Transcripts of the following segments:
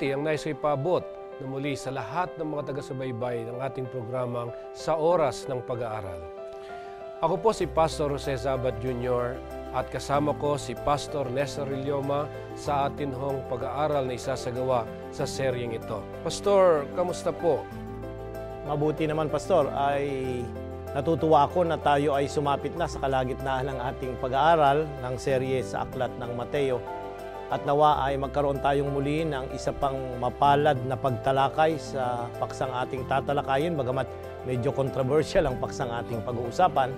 pati ang nais ipaabot na muli sa lahat ng mga taga-subaybay ng ating programang Sa Oras ng Pag-aaral. Ako po si Pastor Jose Zabat Jr. at kasama ko si Pastor Nestor Ilioma sa atin hong pag-aaral na isasagawa sa seryeng ito. Pastor, kamusta po? Mabuti naman, Pastor. Ay Natutuwa ako na tayo ay sumapit na sa kalagitnaan ng ating pag-aaral ng serye sa Aklat ng Mateo at nawa ay magkaroon tayong muli ng isa pang mapalad na pagtalakay sa paksang ating tatalakayin, bagamat medyo controversial ang paksang ating pag-uusapan,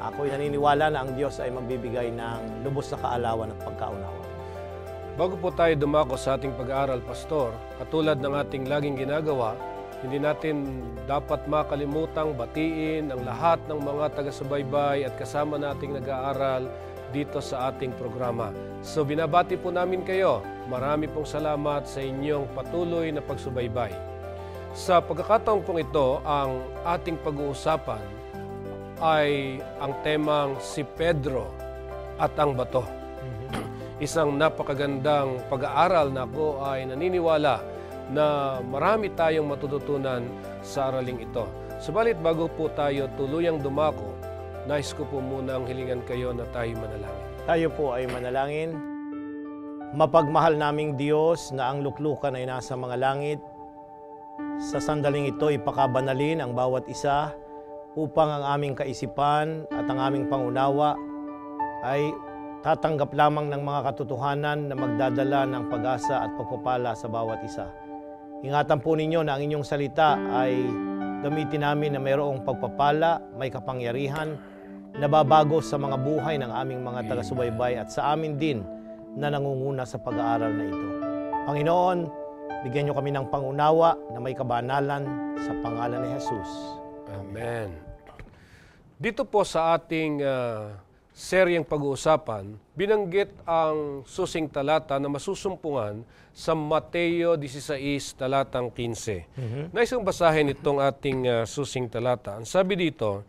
ako'y naniniwala na ang Diyos ay magbibigay ng lubos na kaalawan at pagkaunawa. Bago po tayo dumako sa ating pag-aaral, Pastor, katulad ng ating laging ginagawa, hindi natin dapat makalimutang batiin ang lahat ng mga taga-subaybay at kasama nating nag-aaral dito sa ating programa. So binabati po namin kayo. Marami pong salamat sa inyong patuloy na pagsubaybay. Sa pagkakataong pong ito, ang ating pag-uusapan ay ang temang si Pedro at ang bato. Mm-hmm. Isang napakagandang pag-aaral na ako ay naniniwala na marami tayong matututunan sa araling ito. Subalit bago po tayo tuluyang dumako nais ko po muna ang hilingan kayo na tayo manalangin. Tayo po ay manalangin. Mapagmahal naming Diyos na ang luklukan ay nasa mga langit. Sa sandaling ito, ipakabanalin ang bawat isa upang ang aming kaisipan at ang aming pangunawa ay tatanggap lamang ng mga katotohanan na magdadala ng pag-asa at pagpapala sa bawat isa. Ingatan po ninyo na ang inyong salita ay gamitin namin na mayroong pagpapala, may kapangyarihan, nababago sa mga buhay ng aming mga taga-subaybay at sa amin din na nangunguna sa pag-aaral na ito. Panginoon, bigyan niyo kami ng pangunawa na may kabanalan sa pangalan ni Jesus. Amen. Dito po sa ating uh, seryeng pag-uusapan, binanggit ang susing talata na masusumpungan sa Mateo 16, talatang 15. Mm-hmm. Naisang basahin itong ating uh, susing talata. Ang sabi dito,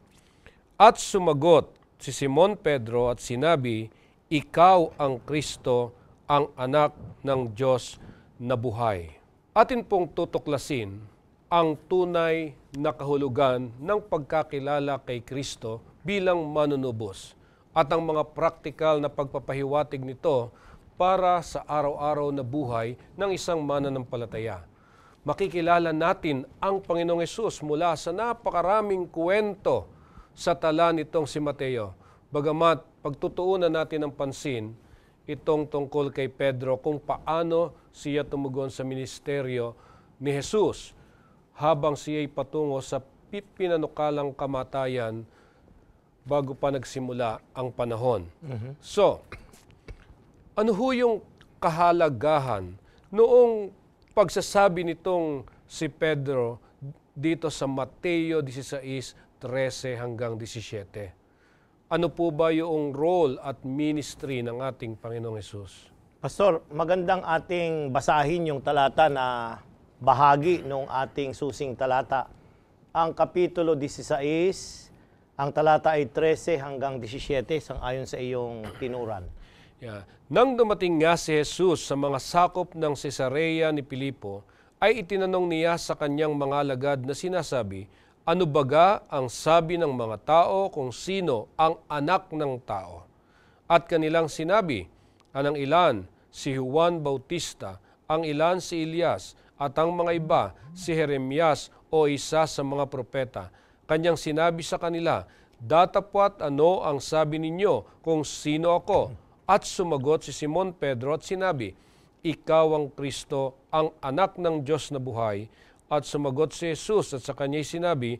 at sumagot si Simon Pedro at sinabi, Ikaw ang Kristo, ang anak ng Diyos na buhay. Atin pong tutuklasin ang tunay na kahulugan ng pagkakilala kay Kristo bilang manunubos at ang mga praktikal na pagpapahiwatig nito para sa araw-araw na buhay ng isang mananampalataya. Makikilala natin ang Panginoong Yesus mula sa napakaraming kwento sa tala nitong si Mateo. Bagamat pagtutuunan natin ng pansin itong tungkol kay Pedro kung paano siya tumugon sa ministeryo ni Jesus habang siya'y patungo sa pinanukalang kamatayan bago pa nagsimula ang panahon. Mm-hmm. So, ano ho yung kahalagahan noong pagsasabi nitong si Pedro dito sa Mateo 16 13 hanggang 17. Ano po ba yung role at ministry ng ating Panginoong Yesus? Pastor, magandang ating basahin yung talata na bahagi ng ating susing talata. Ang Kapitulo 16, ang talata ay 13 hanggang 17 sang ayon sa iyong tinuran. Yeah. Nang dumating nga si Jesus sa mga sakop ng Cesarea ni Pilipo, ay itinanong niya sa kanyang mga alagad na sinasabi, ano baga ang sabi ng mga tao kung sino ang anak ng tao? At kanilang sinabi, anang ilan si Juan Bautista, ang ilan si Elias, at ang mga iba si Jeremias o isa sa mga propeta. Kanyang sinabi sa kanila, Datapwat ano ang sabi ninyo kung sino ako? At sumagot si Simon Pedro at sinabi, Ikaw ang Kristo, ang anak ng Diyos na buhay. At sumagot si Jesus at sa kanya'y sinabi,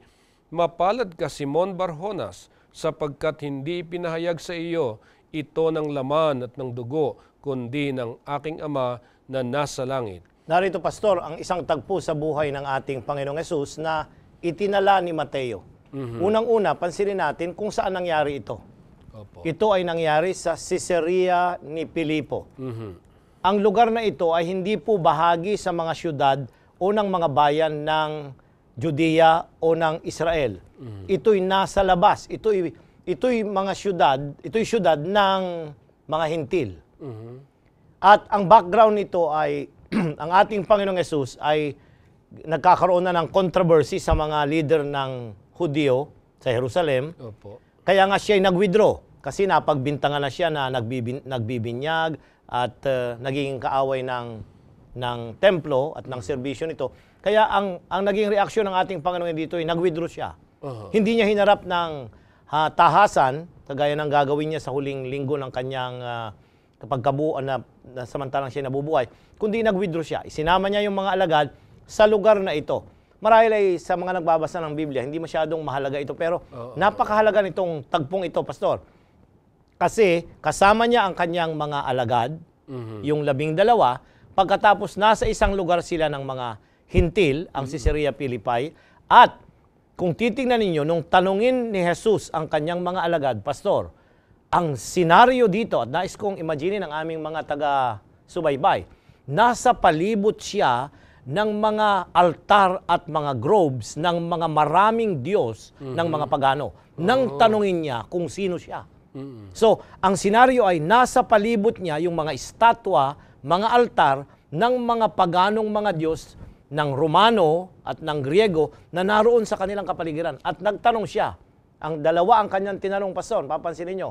Mapalad ka Simon Barjonas sapagkat hindi pinahayag sa iyo ito ng laman at ng dugo, kundi ng aking Ama na nasa langit. Narito, Pastor, ang isang tagpo sa buhay ng ating Panginoong Yesus na itinala ni Mateo. Mm-hmm. Unang-una, pansinin natin kung saan nangyari ito. Opo. Ito ay nangyari sa Caesarea ni Pilipo. Mm-hmm. Ang lugar na ito ay hindi po bahagi sa mga syudad o ng mga bayan ng Judea o ng Israel. Ito'y nasa labas. Ito'y, ito'y mga syudad, ito'y syudad ng mga hintil. At ang background nito ay, ang ating Panginoong Yesus ay nagkakaroon na ng controversy sa mga leader ng Hudyo sa Jerusalem. Opo. Kaya nga siya ay nag-withdraw kasi napagbintangan na siya na nagbibin, nagbibinyag at uh, eh, naging kaaway ng ng templo at ng mm. serbisyo nito. Kaya ang ang naging reaksyon ng ating Panginoon dito ay nagwithdraw siya. Uh-huh. Hindi niya hinarap ng uh, tahasan kagaya ng gagawin niya sa huling linggo ng kanyang uh, ah, pagkabuuan na, na samantalang siya nabubuhay, kundi nagwithdraw siya. Isinama niya yung mga alagad sa lugar na ito. Marahil ay sa mga nagbabasa ng Biblia, hindi masyadong mahalaga ito pero uh-huh. napakahalaga nitong tagpong ito, pastor. Kasi kasama niya ang kanyang mga alagad, mm-hmm. yung labing dalawa, Pagkatapos nasa isang lugar sila ng mga hintil, ang Caesarea Philippi, at kung titingnan ninyo, nung tanungin ni Jesus ang kanyang mga alagad, Pastor, ang senaryo dito, at nais kong imagine ng aming mga taga-subaybay, nasa palibot siya ng mga altar at mga groves ng mga maraming Diyos mm-hmm. ng mga pagano. Nang oh. tanungin niya kung sino siya. Mm-hmm. So, ang senaryo ay nasa palibot niya yung mga estatwa mga altar ng mga paganong mga Diyos ng Romano at ng Griego na naroon sa kanilang kapaligiran. At nagtanong siya, ang dalawa ang kanyang tinanong pason, papansin ninyo,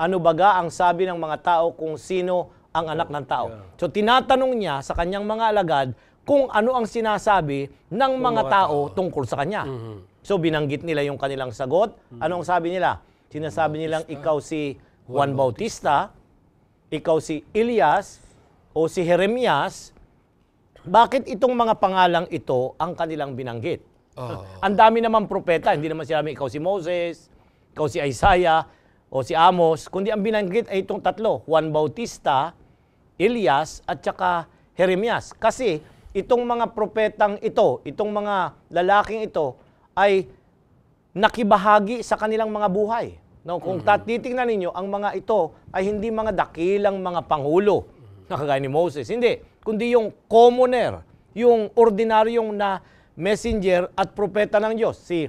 ano baga ang sabi ng mga tao kung sino ang anak ng tao? So tinatanong niya sa kanyang mga alagad kung ano ang sinasabi ng mga tao tungkol sa kanya. Mm-hmm. So binanggit nila yung kanilang sagot. Mm-hmm. Ano ang sabi nila? Sinasabi nilang ikaw si Juan Bautista, ikaw si Elias, o si Jeremias, bakit itong mga pangalang ito ang kanilang binanggit? Oh. Ang dami naman propeta, hindi naman sinabi ikaw si Moses, ikaw si Isaiah, o si Amos, kundi ang binanggit ay itong tatlo, Juan Bautista, Elias, at saka Jeremias. Kasi itong mga propetang ito, itong mga lalaking ito, ay nakibahagi sa kanilang mga buhay. No, kung mm-hmm. tatitingnan ninyo, ang mga ito ay hindi mga dakilang mga pangulo na kagaya ni Moses. Hindi, kundi yung commoner, yung ordinaryong na messenger at propeta ng Diyos, si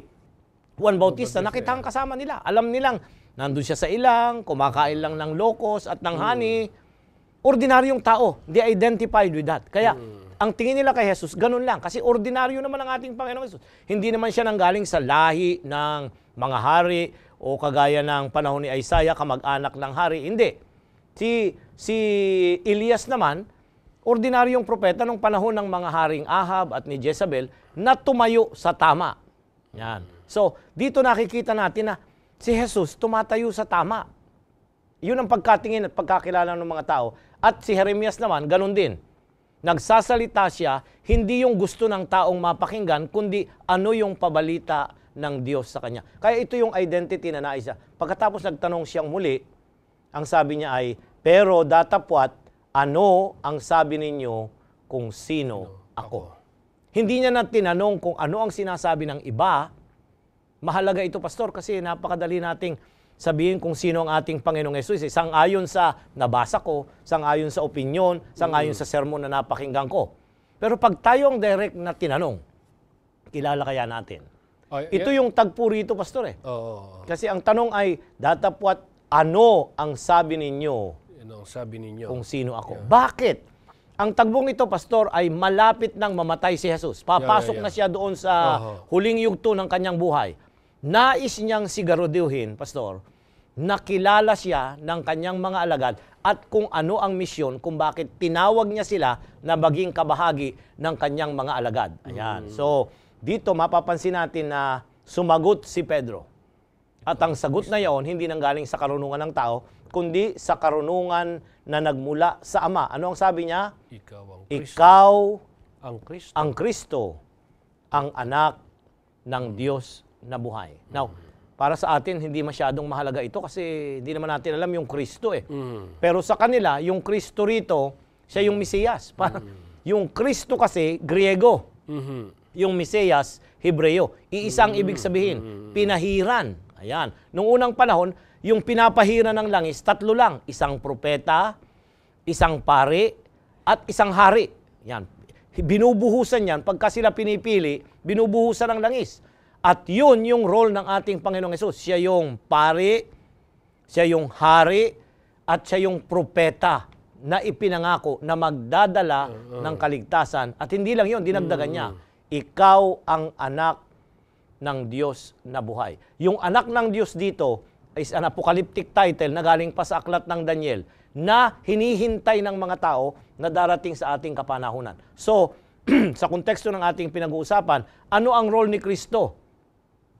Juan Bautista, nakita ang kasama nila. Alam nilang, nandun siya sa ilang, kumakain lang ng locust at ng mm. honey. Ordinaryong tao. They identified with that. Kaya, mm. ang tingin nila kay Jesus, ganun lang. Kasi ordinaryo naman ang ating Panginoong Jesus. Hindi naman siya nanggaling sa lahi ng mga hari o kagaya ng panahon ni Isaiah, kamag-anak ng hari. Hindi. Si Si Elias naman, ordinaryong propeta nung panahon ng mga haring Ahab at ni Jezebel na tumayo sa tama. Yan. So, dito nakikita natin na si Jesus tumatayo sa tama. Yun ang pagkatingin at pagkakilala ng mga tao. At si Jeremias naman, ganun din. Nagsasalita siya, hindi yung gusto ng taong mapakinggan, kundi ano yung pabalita ng Diyos sa kanya. Kaya ito yung identity na naisa. Pagkatapos nagtanong siyang muli, ang sabi niya ay, pero datapwat, ano ang sabi ninyo kung sino ako? Hindi niya na tinanong kung ano ang sinasabi ng iba. Mahalaga ito, Pastor, kasi napakadali nating sabihin kung sino ang ating Panginoong Yesus. Isang eh, ayon sa nabasa ko, isang ayon sa opinion, isang ayon mm. sa sermon na napakinggan ko. Pero pag tayo ang direct na tinanong, kilala kaya natin? Oh, ito yung tagpo rito, Pastor eh. Oh. Kasi ang tanong ay, datapwat, ano ang sabi ninyo yan ang sabi ninyo. kung sino ako. Bakit? Ang tagbong ito, Pastor, ay malapit nang mamatay si Jesus. Papasok yeah, yeah. na siya doon sa Aha. huling yugto ng kanyang buhay. Nais niyang sigarodyuhin, Pastor, nakilala siya ng kanyang mga alagad at kung ano ang misyon kung bakit tinawag niya sila na maging kabahagi ng kanyang mga alagad. Ayan. Mm. So, dito mapapansin natin na sumagot si Pedro. At ang sagot na iyon, hindi nanggaling sa karunungan ng tao, kundi sa karunungan na nagmula sa Ama. Ano ang sabi niya? Ikaw ang Kristo. Ikaw ang Kristo. Ang, Kristo, ang anak ng Diyos na buhay. Now, para sa atin, hindi masyadong mahalaga ito kasi hindi naman natin alam yung Kristo eh. mm Pero sa kanila, yung Kristo rito, siya yung Mesiyas. mm Yung Kristo kasi, Griego. Mm-hmm. Yung Mesiyas, Hebreo. Iisang mm-hmm. ibig sabihin, mm. pinahiran. Ayan. Nung unang panahon, yung pinapahiran ng langis, tatlo lang. Isang propeta, isang pari, at isang hari. Yan. Binubuhusan yan. Pagka sila pinipili, binubuhusan ng langis. At yun yung role ng ating Panginoong Yesus. Siya yung pari, siya yung hari, at siya yung propeta na ipinangako na magdadala uh, uh. ng kaligtasan. At hindi lang yun, dinagdagan mm. niya, mm-hmm. ikaw ang anak ng Diyos na buhay. Yung anak ng Diyos dito, is an apocalyptic title na galing pa sa aklat ng Daniel na hinihintay ng mga tao na darating sa ating kapanahunan. So, sa konteksto ng ating pinag-uusapan, ano ang role ni Kristo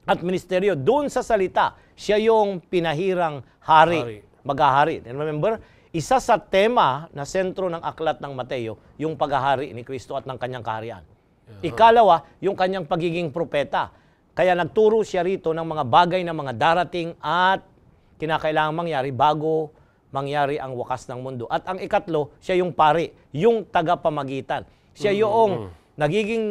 at ministeryo? Doon sa salita, siya yung pinahirang hari, hari. maghahari. And remember, isa sa tema na sentro ng aklat ng Mateo, yung paghahari ni Kristo at ng kanyang kaharian. Uh-huh. Ikalawa, yung kanyang pagiging propeta kaya nagturo siya rito ng mga bagay na mga darating at kinakailangang mangyari bago mangyari ang wakas ng mundo. At ang ikatlo, siya yung pari, yung tagapamagitan. Siya mm-hmm. yung mm-hmm. nagiging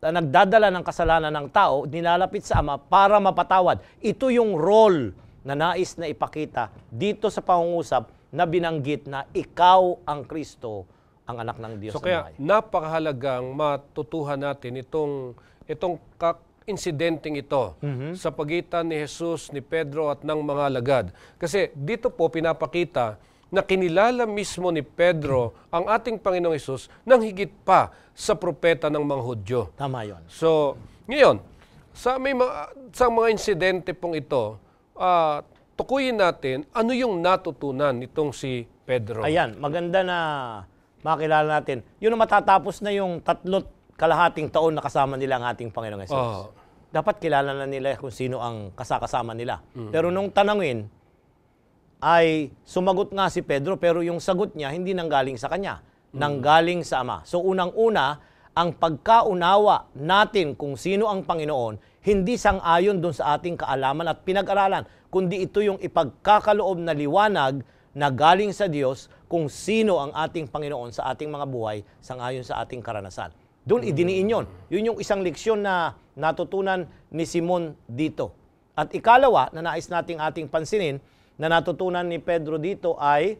nagdadala ng kasalanan ng tao, nilalapit sa Ama para mapatawad. Ito yung role na nais na ipakita dito sa pangungusap na binanggit na ikaw ang Kristo, ang anak ng Diyos. So kaya na napakahalagang matutuhan natin itong itong insidenteng ito mm-hmm. sa pagitan ni Jesus, ni Pedro at ng mga lagad. Kasi dito po pinapakita na kinilala mismo ni Pedro ang ating Panginoong Isus nang higit pa sa propeta ng mga Hudyo. Tama yon. So, ngayon, sa, may, sa mga insidente pong ito, uh, tukuyin natin ano yung natutunan nitong si Pedro. Ayan, maganda na makilala natin. Yun ang matatapos na yung tatlot kalahating taon nakasama nila ang ating Panginoong Yesus. Oh. Dapat kilala na nila kung sino ang kasakasama nila. Mm. Pero nung tanangin, ay sumagot nga si Pedro pero yung sagot niya hindi nanggaling sa kanya, mm. nanggaling sa Ama. So unang-una, ang pagkaunawa natin kung sino ang Panginoon, hindi sang-ayon dun sa ating kaalaman at pinag-aralan, kundi ito yung ipagkakaloob na liwanag na galing sa Diyos kung sino ang ating Panginoon sa ating mga buhay sang-ayon sa ating karanasan. Doon idiniin yon. Yun yung isang leksyon na natutunan ni Simon dito. At ikalawa na nais nating ating pansinin na natutunan ni Pedro dito ay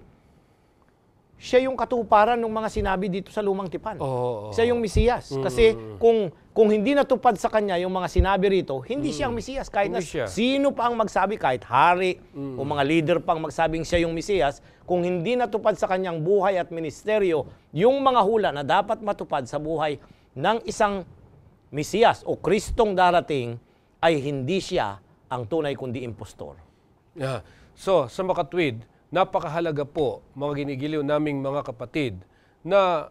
siya yung katuparan ng mga sinabi dito sa Lumang Tipan. Oh, Siya yung Mesiyas. Mm. Kasi kung kung hindi natupad sa kanya yung mga sinabi rito, hindi mm. siya ang mm. Mesiyas. Kahit na siya. sino pa ang magsabi, kahit hari mm. o mga leader pa ang magsabing siya yung Mesiyas, kung hindi natupad sa kanyang buhay at ministeryo, yung mga hula na dapat matupad sa buhay ng isang Mesiyas o Kristong darating ay hindi siya ang tunay kundi impostor. Yeah. So, sa makatwid, napakahalaga po mga ginigiliw naming mga kapatid na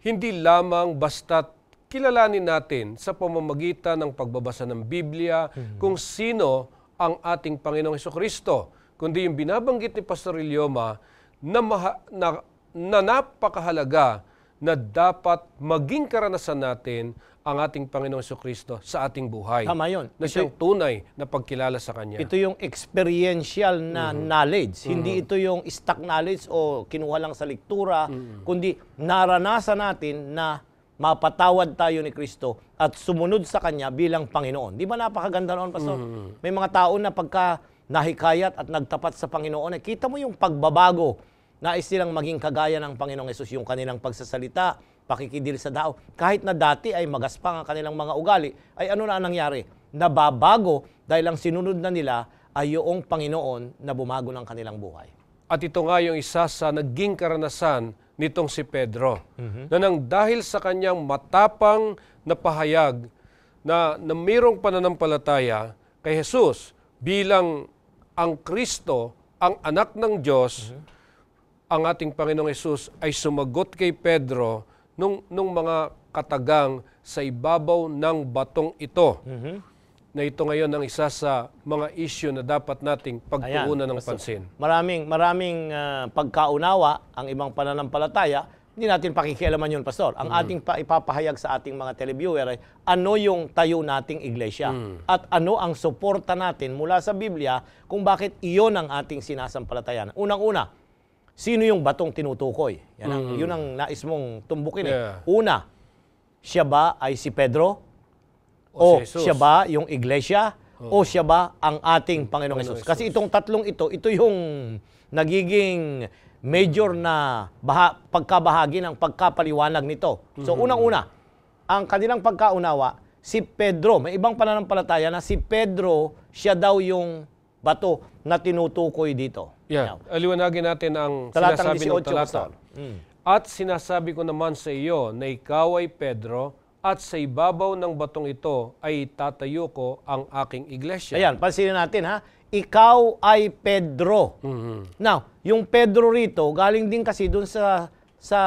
hindi lamang basta't kilalanin natin sa pamamagitan ng pagbabasa ng Biblia hmm kung sino ang ating Panginoong Heso Kristo, kundi yung binabanggit ni Pastor Ilioma na, maha, na, na napakahalaga na dapat maging karanasan natin ang ating Panginoong Kristo sa ating buhay. Tama yun. Na siyang tunay na pagkilala sa Kanya. Ito yung experiential na mm-hmm. knowledge. Mm-hmm. Hindi ito yung stock knowledge o kinuha lang sa lektura, mm-hmm. kundi naranasan natin na mapatawad tayo ni Kristo at sumunod sa Kanya bilang Panginoon. Di ba napakaganda noon, Pastor? Mm-hmm. May mga tao na pagka nahikayat at nagtapat sa Panginoon, eh, kita mo yung pagbabago Nais silang maging kagaya ng Panginoong Yesus yung kanilang pagsasalita, pakikidil sa tao. Kahit na dati ay magaspang ang kanilang mga ugali, ay ano na nangyari? Nababago dahil ang sinunod na nila ay yung Panginoon na bumago ng kanilang buhay. At ito nga yung isa sa naging karanasan nitong si Pedro. Mm-hmm. Na nang dahil sa kanyang matapang na pahayag na, na mayroong pananampalataya kay Jesus bilang ang Kristo, ang anak ng Diyos, mm-hmm ang ating Panginoong Yesus ay sumagot kay Pedro nung, nung mga katagang sa ibabaw ng batong ito. Mm-hmm. Na ito ngayon ang isa sa mga issue na dapat nating pagtuunan ng pansin. Maraming maraming uh, pagkaunawa ang ibang pananampalataya hindi natin pakikialaman yun, Pastor. Ang mm. ating pa- ipapahayag sa ating mga televiewer ay ano yung tayo nating iglesia mm. at ano ang suporta natin mula sa Biblia kung bakit iyon ang ating sinasampalatayan. Unang-una, sino yung batong tinutukoy. Yan ang, mm Yun ang nais mong tumbukin. Eh. Una, siya ba ay si Pedro? O, o si siya ba yung iglesia? Oh. O siya ba ang ating mm, Panginoong Jesus? Kasi itong tatlong ito, ito yung nagiging major na baha, pagkabahagi ng pagkapaliwanag nito. So mm-hmm. unang-una, ang kanilang pagkaunawa, si Pedro, may ibang pananampalataya na si Pedro, siya daw yung bato na tinutukoy dito. Yeah. Now. Aliwanagin natin ang Talatang sinasabi ng 18, talata. Mm. At sinasabi ko naman sa iyo na ikaw ay Pedro, at sa ibabaw ng batong ito ay tatayo ko ang aking iglesia. Ayan, pansinin natin ha. Ikaw ay Pedro. Mm-hmm. Now, yung Pedro rito, galing din kasi dun sa sa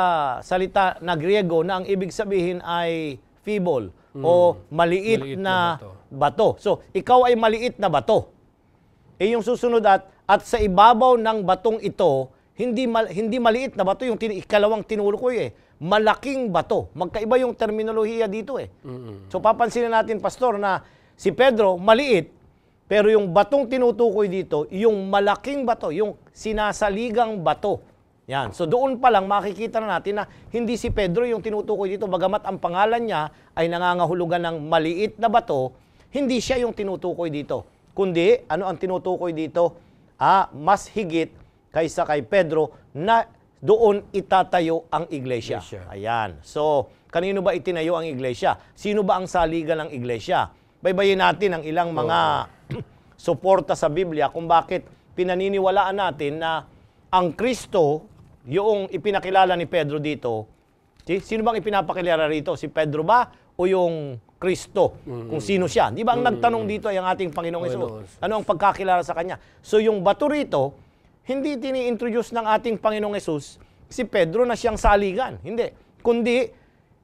salita na Griego na ang ibig sabihin ay feeble mm, o maliit, maliit na, na bato. bato. So, ikaw ay maliit na bato. E yung susunod at at sa ibabaw ng batong ito, hindi, mal, hindi maliit na bato yung tin, ikalawang tinulo eh. Malaking bato. Magkaiba yung terminolohiya dito eh. Mm-hmm. So papansinin natin, Pastor, na si Pedro, maliit, pero yung batong tinutukoy dito, yung malaking bato, yung sinasaligang bato. Yan. So doon pa lang makikita na natin na hindi si Pedro yung tinutukoy dito bagamat ang pangalan niya ay nangangahulugan ng maliit na bato, hindi siya yung tinutukoy dito. Kundi ano ang tinutukoy dito? ah, mas higit kaysa kay Pedro na doon itatayo ang iglesia. iglesia. Ayan. So, kanino ba itinayo ang iglesia? Sino ba ang saligan ng iglesia? Baybayin natin ang ilang mga oh. suporta sa Biblia kung bakit pinaniniwalaan natin na ang Kristo, yung ipinakilala ni Pedro dito, sino bang ipinapakilala rito? Si Pedro ba o yung Kristo, mm. kung sino siya. Di ba ang mm. nagtanong dito ay ang ating Panginoong Hesus. Ano ang pagkakilala sa kanya? So yung bato rito, hindi tini-introduce ng ating Panginoong Hesus si Pedro na siyang saligan. Hindi. Kundi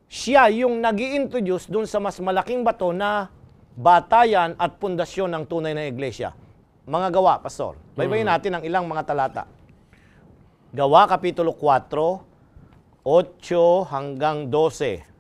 siya yung nag introduce dun sa mas malaking bato na batayan at pundasyon ng tunay na iglesia. Mga gawa, Pastor. Baybayin mm. natin ang ilang mga talata. Gawa Kapitulo 4, 8 hanggang 12.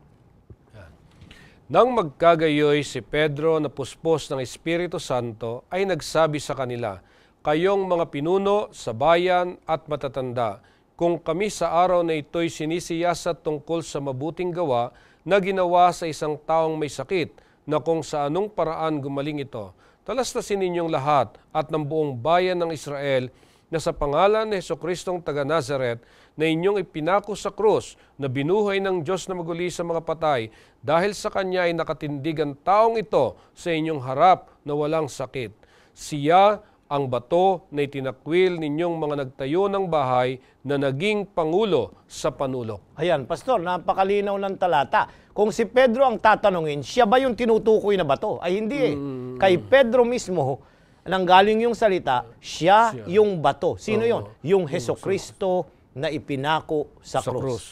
Nang magkagayoy si Pedro na puspos ng Espiritu Santo ay nagsabi sa kanila, Kayong mga pinuno sa bayan at matatanda, kung kami sa araw na ito'y sinisiyasat tungkol sa mabuting gawa na ginawa sa isang taong may sakit na kung sa anong paraan gumaling ito, talastasin ninyong lahat at ng buong bayan ng Israel na sa pangalan ni Heso Kristong taga Nazaret na inyong ipinako sa krus na binuhay ng Diyos na maguli sa mga patay dahil sa Kanya ay nakatindig ang taong ito sa inyong harap na walang sakit. Siya ang bato na itinakwil ninyong mga nagtayo ng bahay na naging pangulo sa panulok. Ayan, Pastor, napakalinaw ng talata. Kung si Pedro ang tatanungin, siya ba yung tinutukoy na bato? Ay hindi eh. Mm. Kay Pedro mismo, galing yung salita, siya, siya. yung bato. Sino Oo. yon? Yung Heso Kristo na ipinako sa, krus. krus.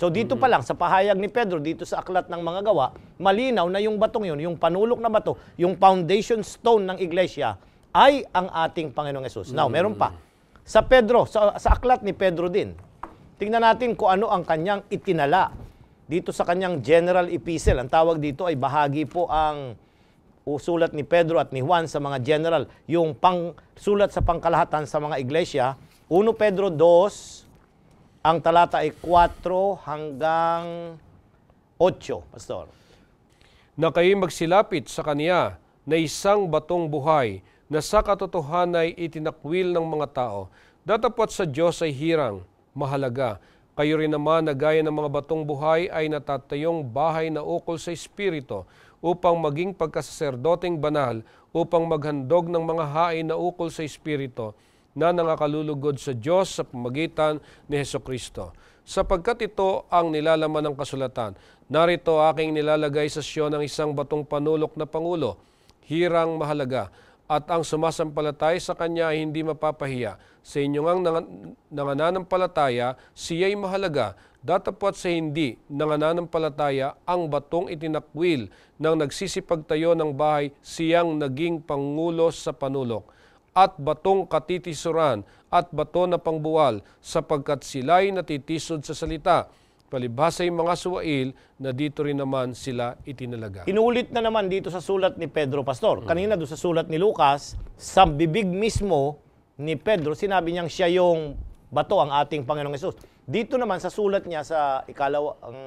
So dito pa lang sa pahayag ni Pedro dito sa aklat ng mga gawa, malinaw na yung batong yun, yung panulok na bato, yung foundation stone ng iglesia ay ang ating Panginoong Yesus. Now, meron pa. Mm. Sa Pedro, sa, sa aklat ni Pedro din. Tingnan natin kung ano ang kanyang itinala dito sa kanyang general epistle. Ang tawag dito ay bahagi po ang usulat ni Pedro at ni Juan sa mga general, yung pang sulat sa pangkalahatan sa mga iglesia. 1 Pedro 2 ang talata ay 4 hanggang 8, Pastor. Na kayo magsilapit sa kaniya na isang batong buhay na sa katotohanan ay itinakwil ng mga tao. Datapot sa Diyos ay hirang, mahalaga. Kayo rin naman na gaya ng mga batong buhay ay natatayong bahay na ukol sa Espiritu upang maging pagkasaserdoteng banal upang maghandog ng mga hain na ukol sa Espiritu na nangakalulugod sa Diyos sa pamagitan ni Heso Kristo. Sapagkat ito ang nilalaman ng kasulatan, narito aking nilalagay sa siyo ang isang batong panulok na pangulo, hirang mahalaga, at ang sumasampalatay sa kanya ay hindi mapapahiya. Sa inyong ang nangananampalataya, siya'y mahalaga. Datapot sa hindi nangananampalataya ang batong itinakwil ng nagsisipagtayo ng bahay siyang naging pangulo sa panulok at batong katitisuran at bato na pangbuwal sapagkat sila'y natitisod sa salita. Palibhasa yung mga suwail na dito rin naman sila itinalaga. Inulit na naman dito sa sulat ni Pedro Pastor. Kanina doon sa sulat ni Lucas, sa bibig mismo ni Pedro, sinabi niyang siya yung bato ang ating Panginoong Yesus. Dito naman sa sulat niya sa ikalaw ang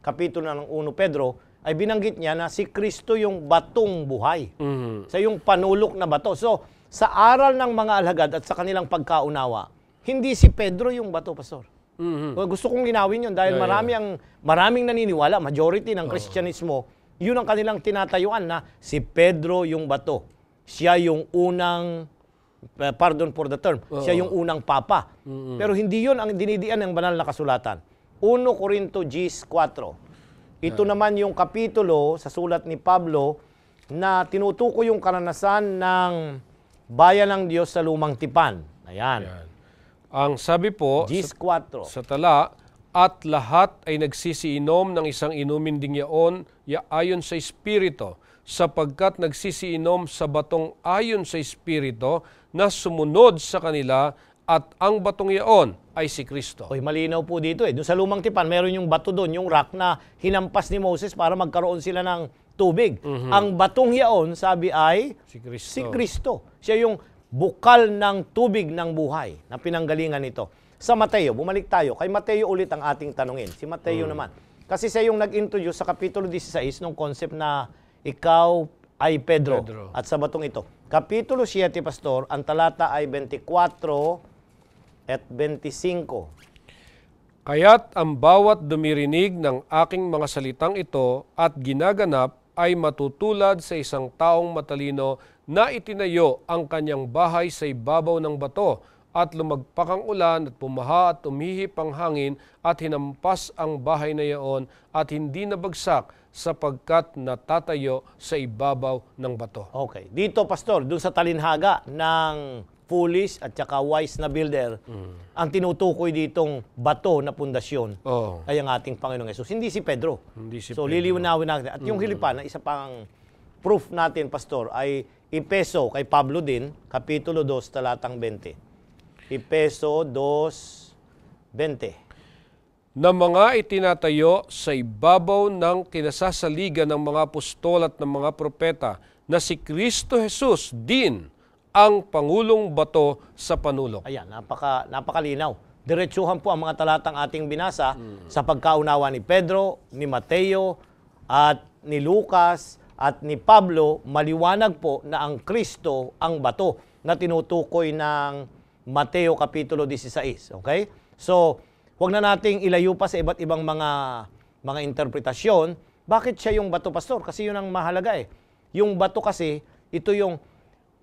kapitulo ng 1 Pedro, ay binanggit niya na si Kristo yung batong buhay. Mm-hmm. Sa yung panulok na bato. So, sa aral ng mga alagad at sa kanilang pagkaunawa, hindi si Pedro yung bato, Pastor. Mm-hmm. Gusto kong linawin yun dahil yeah, marami yeah. ang, maraming naniniwala, majority ng Kristyanismo, oh. yun ang kanilang tinatayuan na si Pedro yung bato. Siya yung unang, eh, pardon for the term, oh. siya yung unang papa. Mm-hmm. Pero hindi yun ang dinidian ng banal na kasulatan. 1 Corinto 4. Ito yeah. naman yung kapitulo sa sulat ni Pablo na tinutukoy yung karanasan ng bayan ng Diyos sa lumang tipan. Ayan. Ayan. Ang sabi po sa, sa tala, at lahat ay nagsisiinom ng isang inumin ding yaon ya ayon sa Espiritu, sapagkat nagsisiinom sa batong ayon sa Espiritu na sumunod sa kanila at ang batong yaon ay si Kristo. Oy, malinaw po dito eh. Doon sa lumang tipan, meron yung bato doon, yung rock na hinampas ni Moses para magkaroon sila ng tubig. Mm-hmm. Ang batong yaon, sabi ay, si Kristo. si Kristo. Siya yung bukal ng tubig ng buhay na pinanggalingan nito. Sa Mateo, bumalik tayo. Kay Mateo ulit ang ating tanungin. Si Mateo mm. naman. Kasi siya yung nag-introduce sa Kapitulo 16 nung concept na ikaw ay Pedro, Pedro. At sa batong ito. Kapitulo 7, Pastor, ang talata ay 24 at 25. Kaya't ang bawat dumirinig ng aking mga salitang ito at ginaganap ay matutulad sa isang taong matalino na itinayo ang kanyang bahay sa ibabaw ng bato at lumagpak ang ulan at pumaha at umihip ang hangin at hinampas ang bahay na iyon at hindi nabagsak sapagkat natatayo sa ibabaw ng bato. Okay. Dito, Pastor, dun sa talinhaga ng foolish at saka wise na builder mm. ang tinutukoy ditong bato na pundasyon oh. ay ang ating Panginoong Yesus. Hindi si Pedro. Hindi si so Pedro. liliwanawin natin. At mm. yung hilipan na isa pang proof natin, Pastor, ay Ipeso kay Pablo din, Kapitulo 2, talatang 20. Ipeso 2, 20 na mga itinatayo sa ibabaw ng kinasasaligan ng mga apostol at ng mga propeta na si Kristo Jesus din ang Pangulong Bato sa Panulo. Ayan, napaka, napakalinaw. Diretsuhan po ang mga talatang ating binasa mm. sa pagkaunawa ni Pedro, ni Mateo, at ni Lucas, at ni Pablo, maliwanag po na ang Kristo ang bato na tinutukoy ng Mateo Kapitulo 16. Okay? So, huwag na nating ilayo pa sa iba't ibang mga mga interpretasyon. Bakit siya yung bato, Pastor? Kasi yun ang mahalaga eh. Yung bato kasi, ito yung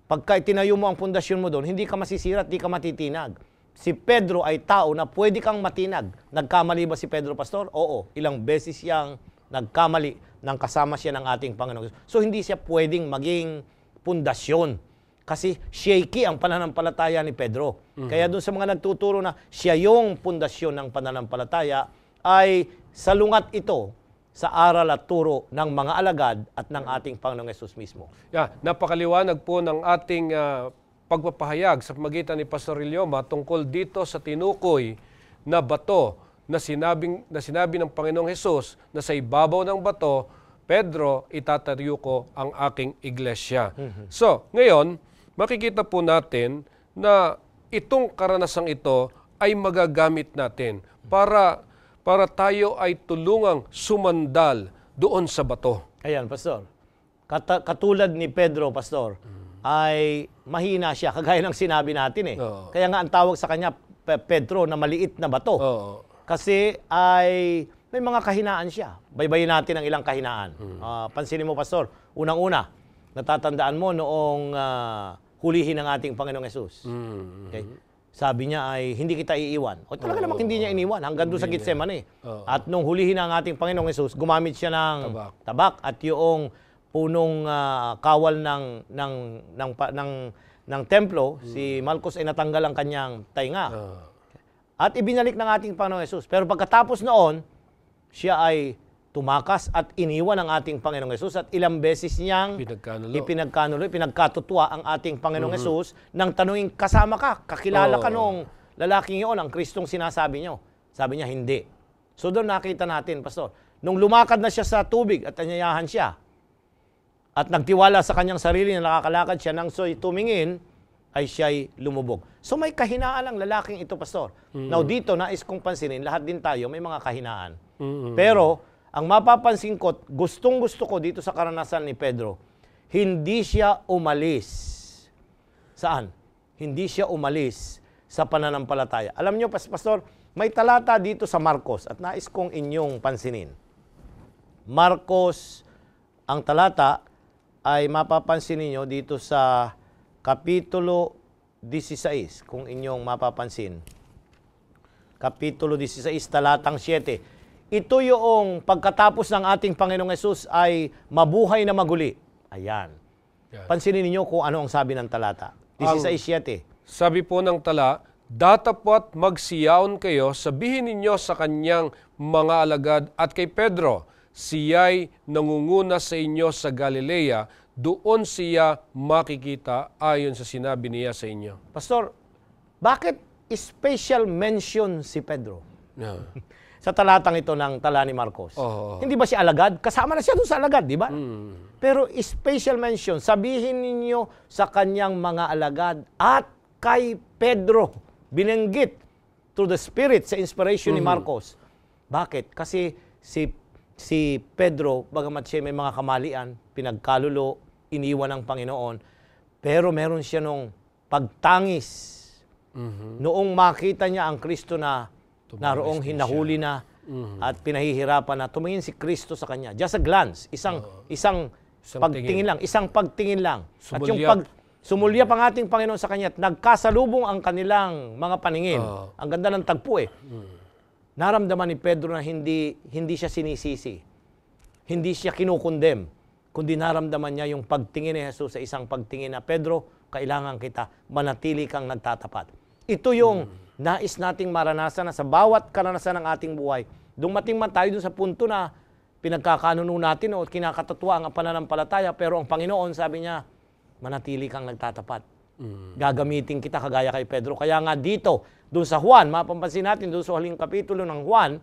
Pagka itinayo mo ang pundasyon mo doon, hindi ka masisira at hindi ka matitinag. Si Pedro ay tao na pwede kang matinag. Nagkamali ba si Pedro, Pastor? Oo. Ilang beses siyang nagkamali nang kasama siya ng ating Panginoon. So, hindi siya pwedeng maging pundasyon. Kasi shaky ang pananampalataya ni Pedro. Mm-hmm. Kaya doon sa mga nagtuturo na siya yung pundasyon ng pananampalataya, ay salungat ito sa aral at turo ng mga alagad at ng ating Panginoong Yesus mismo. Yeah, napakaliwanag po ng ating uh, pagpapahayag sa pamagitan ni Pastor Ilioma tungkol dito sa tinukoy na bato na, sinabing, na sinabi ng Panginoong Hesus na sa ibabaw ng bato, Pedro, itatayo ko ang aking iglesia. Mm-hmm. So, ngayon, makikita po natin na itong karanasang ito ay magagamit natin para para tayo ay tulungang sumandal doon sa bato. Ayan, Pastor. Kat- katulad ni Pedro, Pastor, mm. ay mahina siya, kagaya ng sinabi natin eh. Oo. Kaya nga ang tawag sa kanya, Pe- Pedro, na maliit na bato. Oo. Kasi ay may mga kahinaan siya. Baybayin natin ang ilang kahinaan. Mm. Uh, pansinin mo, Pastor, unang-una, natatandaan mo noong uh, hulihin ng ating Panginoong Yesus. Mm. Okay? sabi niya ay hindi kita iiwan. O talaga oh, namang hindi niya iniwan hanggang doon sa Gethsemane. Eh. Oh, At nung hulihin ang ating Panginoong Yesus, gumamit siya ng tabak, tabak at yung ah, punong uh, kawal ng ng ng ng, ng, ng templo, hmm. si Marcos ay natanggal ang kanyang tainga. Oh. At ibinalik ng ating Panginoong Yesus. Pero pagkatapos noon, siya ay tumakas at iniwan ang ating Panginoong Yesus at ilang beses niyang ipinagkanulo, ipinagkanulo, pinagkatutwa ang ating Panginoong mm-hmm. Yesus nang tanungin, kasama ka, kakilala oh. ka nung lalaking yon, ang Kristong sinasabi niyo. Sabi niya, hindi. So doon nakita natin, Pastor, nung lumakad na siya sa tubig at anyayahan siya, at nagtiwala sa kanyang sarili na nakakalakad siya nang so'y tumingin, ay siya'y lumubog. So may kahinaan ang lalaking ito, Pastor. Mm-hmm. Now dito, nais kong pansinin, lahat din tayo may mga kahinaan. Mm-hmm. Pero ang mapapansin ko, gustong gusto ko dito sa karanasan ni Pedro, hindi siya umalis. Saan? Hindi siya umalis sa pananampalataya. Alam nyo, Pastor, may talata dito sa Marcos at nais kong inyong pansinin. Marcos, ang talata ay mapapansin niyo dito sa Kapitulo 16, kung inyong mapapansin. Kapitulo 16, talatang 7. Ito yung pagkatapos ng ating Panginoong Yesus ay mabuhay na maguli. Ayan. Pansinin ninyo kung ano ang sabi ng talata. This ang, is 7. Sabi po ng tala, Datapot magsiyaon kayo, sabihin ninyo sa kanyang mga alagad at kay Pedro, siya'y nangunguna sa inyo sa Galilea, doon siya makikita ayon sa sinabi niya sa inyo. Pastor, bakit special mention si Pedro? Yeah. sa talatang ito ng tala ni Marcos. Oh. Hindi ba si Alagad? Kasama na siya doon sa Alagad, di ba? Mm. Pero special mention, sabihin ninyo sa kanyang mga alagad at kay Pedro, binanggit through the Spirit sa inspiration mm. ni hmm. Marcos. Bakit? Kasi si si Pedro, bagamat siya may mga kamalian, pinagkalulo, iniwan ng Panginoon, pero meron siya nung pagtangis. Mm-hmm. Noong makita niya ang Kristo na naroong hinahuli na mm-hmm. at pinahihirapan na tumingin si Kristo sa kanya. Just a glance, isang uh, isang pagtingin tingin. lang, isang pagtingin lang. Sumulya. At yung pag sumulya pang ating Panginoon sa kanya at nagkasalubong ang kanilang mga paningin. Uh, ang ganda ng tagpo eh. Mm. Naramdaman ni Pedro na hindi hindi siya sinisisi. Hindi siya kinukundem, kundi naramdaman niya yung pagtingin ni Jesus sa isang pagtingin na Pedro, kailangan kita manatili kang nagtatapat. Ito yung mm nais nating maranasan na sa bawat karanasan ng ating buhay, dumating man tayo dun sa punto na pinagkakanuno natin o kinakatotwa ang pananampalataya, pero ang Panginoon sabi niya, manatili kang nagtatapat. Mm. Gagamitin kita kagaya kay Pedro. Kaya nga dito, dun sa Juan, mapapansin natin dun sa huling kapitulo ng Juan,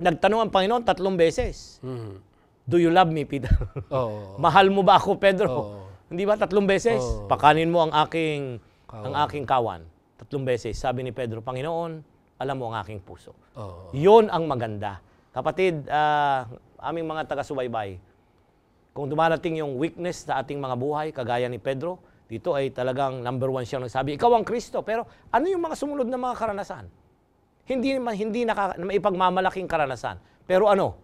nagtanong ang Panginoon tatlong beses. Mm. Do you love me, Peter? Oh. Mahal mo ba ako, Pedro? Oh. Hindi ba tatlong beses? Oh. Pakanin mo ang aking kawan. ang aking kawan. Tatlong beses, sabi ni Pedro, Panginoon, alam mo ang aking puso. Oh. Yun ang maganda. Kapatid, uh, aming mga taga-subaybay, kung dumarating yung weakness sa ating mga buhay, kagaya ni Pedro, dito ay talagang number one siya nagsabi, ikaw ang Kristo. Pero ano yung mga sumunod na mga karanasan? Hindi, hindi naka, maipagmamalaking karanasan. Pero ano?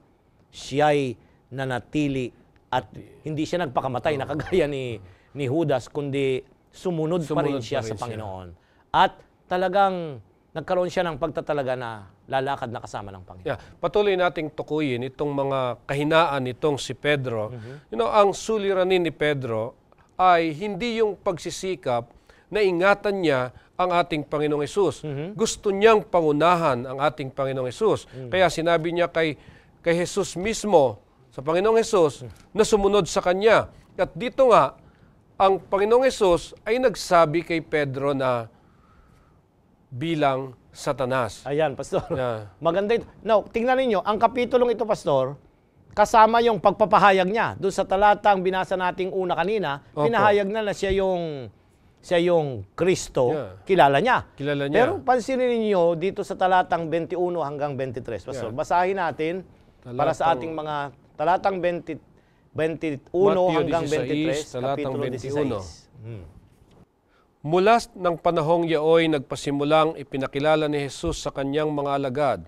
Siya ay nanatili at hindi siya nagpakamatay oh. na kagaya ni, ni Judas, kundi sumunod, sumunod pa rin siya pa rin sa Panginoon at talagang nagkaroon siya ng pagtatalaga na lalakad na kasama ng Panginoon. Yeah. Patuloy nating tukuyin itong mga kahinaan nitong si Pedro. Mm-hmm. You know, ang suliranin ni Pedro ay hindi yung pagsisikap na ingatan niya ang ating Panginoong Isus. Mm-hmm. Gusto niyang pangunahan ang ating Panginoong Isus. Mm-hmm. Kaya sinabi niya kay, kay Jesus mismo, sa Panginoong Isus, mm-hmm. na sumunod sa Kanya. At dito nga, ang Panginoong Isus ay nagsabi kay Pedro na, bilang Satanas. Ayan, Pastor. Yeah. Maganda ito. Now, tingnan ninyo, ang kapitulong ito, Pastor, kasama yung pagpapahayag niya. Doon sa talatang binasa nating una kanina, Opo. pinahayag na na siya yung siya yung Kristo, yeah. kilala niya. Kilala niya. Pero pansinin niyo dito sa talatang 21 hanggang 23, Pastor. Yeah. Basahin natin talatang, para sa ating mga talatang 20, 21 Matthew hanggang 16, 23, talatang kapitulo 21. 16. Hmm. Mula ng panahong yaoy nagpasimulang ipinakilala ni Jesus sa kanyang mga alagad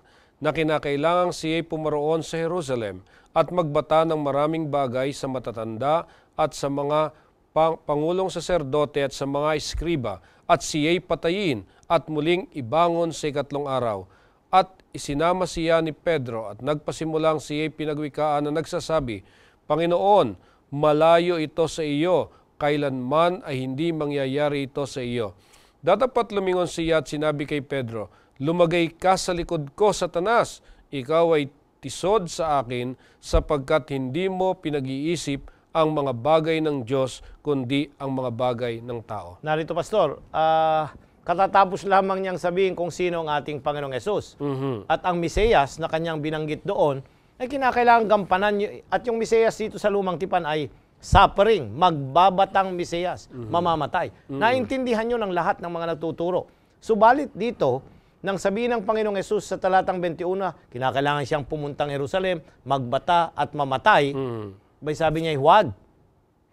na kinakailangang siya'y pumaroon sa Jerusalem at magbata ng maraming bagay sa matatanda at sa mga pang- pangulong saserdote at sa mga iskriba at siya'y patayin at muling ibangon sa ikatlong araw. At isinama siya ni Pedro at nagpasimulang siya'y pinagwikaan na nagsasabi, Panginoon, malayo ito sa iyo kailanman ay hindi mangyayari ito sa iyo. Datapat lumingon siya at sinabi kay Pedro, Lumagay ka sa likod ko, Satanas, ikaw ay tisod sa akin sapagkat hindi mo pinag-iisip ang mga bagay ng Diyos kundi ang mga bagay ng tao. Narito, Pastor, uh, katatapos lamang niyang sabihin kung sino ang ating Panginoong Yesus. Mm-hmm. At ang Meseyas na kanyang binanggit doon ay kinakailangan gampanan. At yung Meseyas dito sa Lumang Tipan ay suffering, magbabatang Mesiyas, mm-hmm. mamamatay. Mm-hmm. Naintindihan nyo ng lahat ng mga nagtuturo. Subalit dito, nang sabihin ng Panginoong Yesus sa talatang 21, kinakailangan siyang pumuntang Jerusalem, magbata at mamatay, mm-hmm. bay sabi niya, huwag.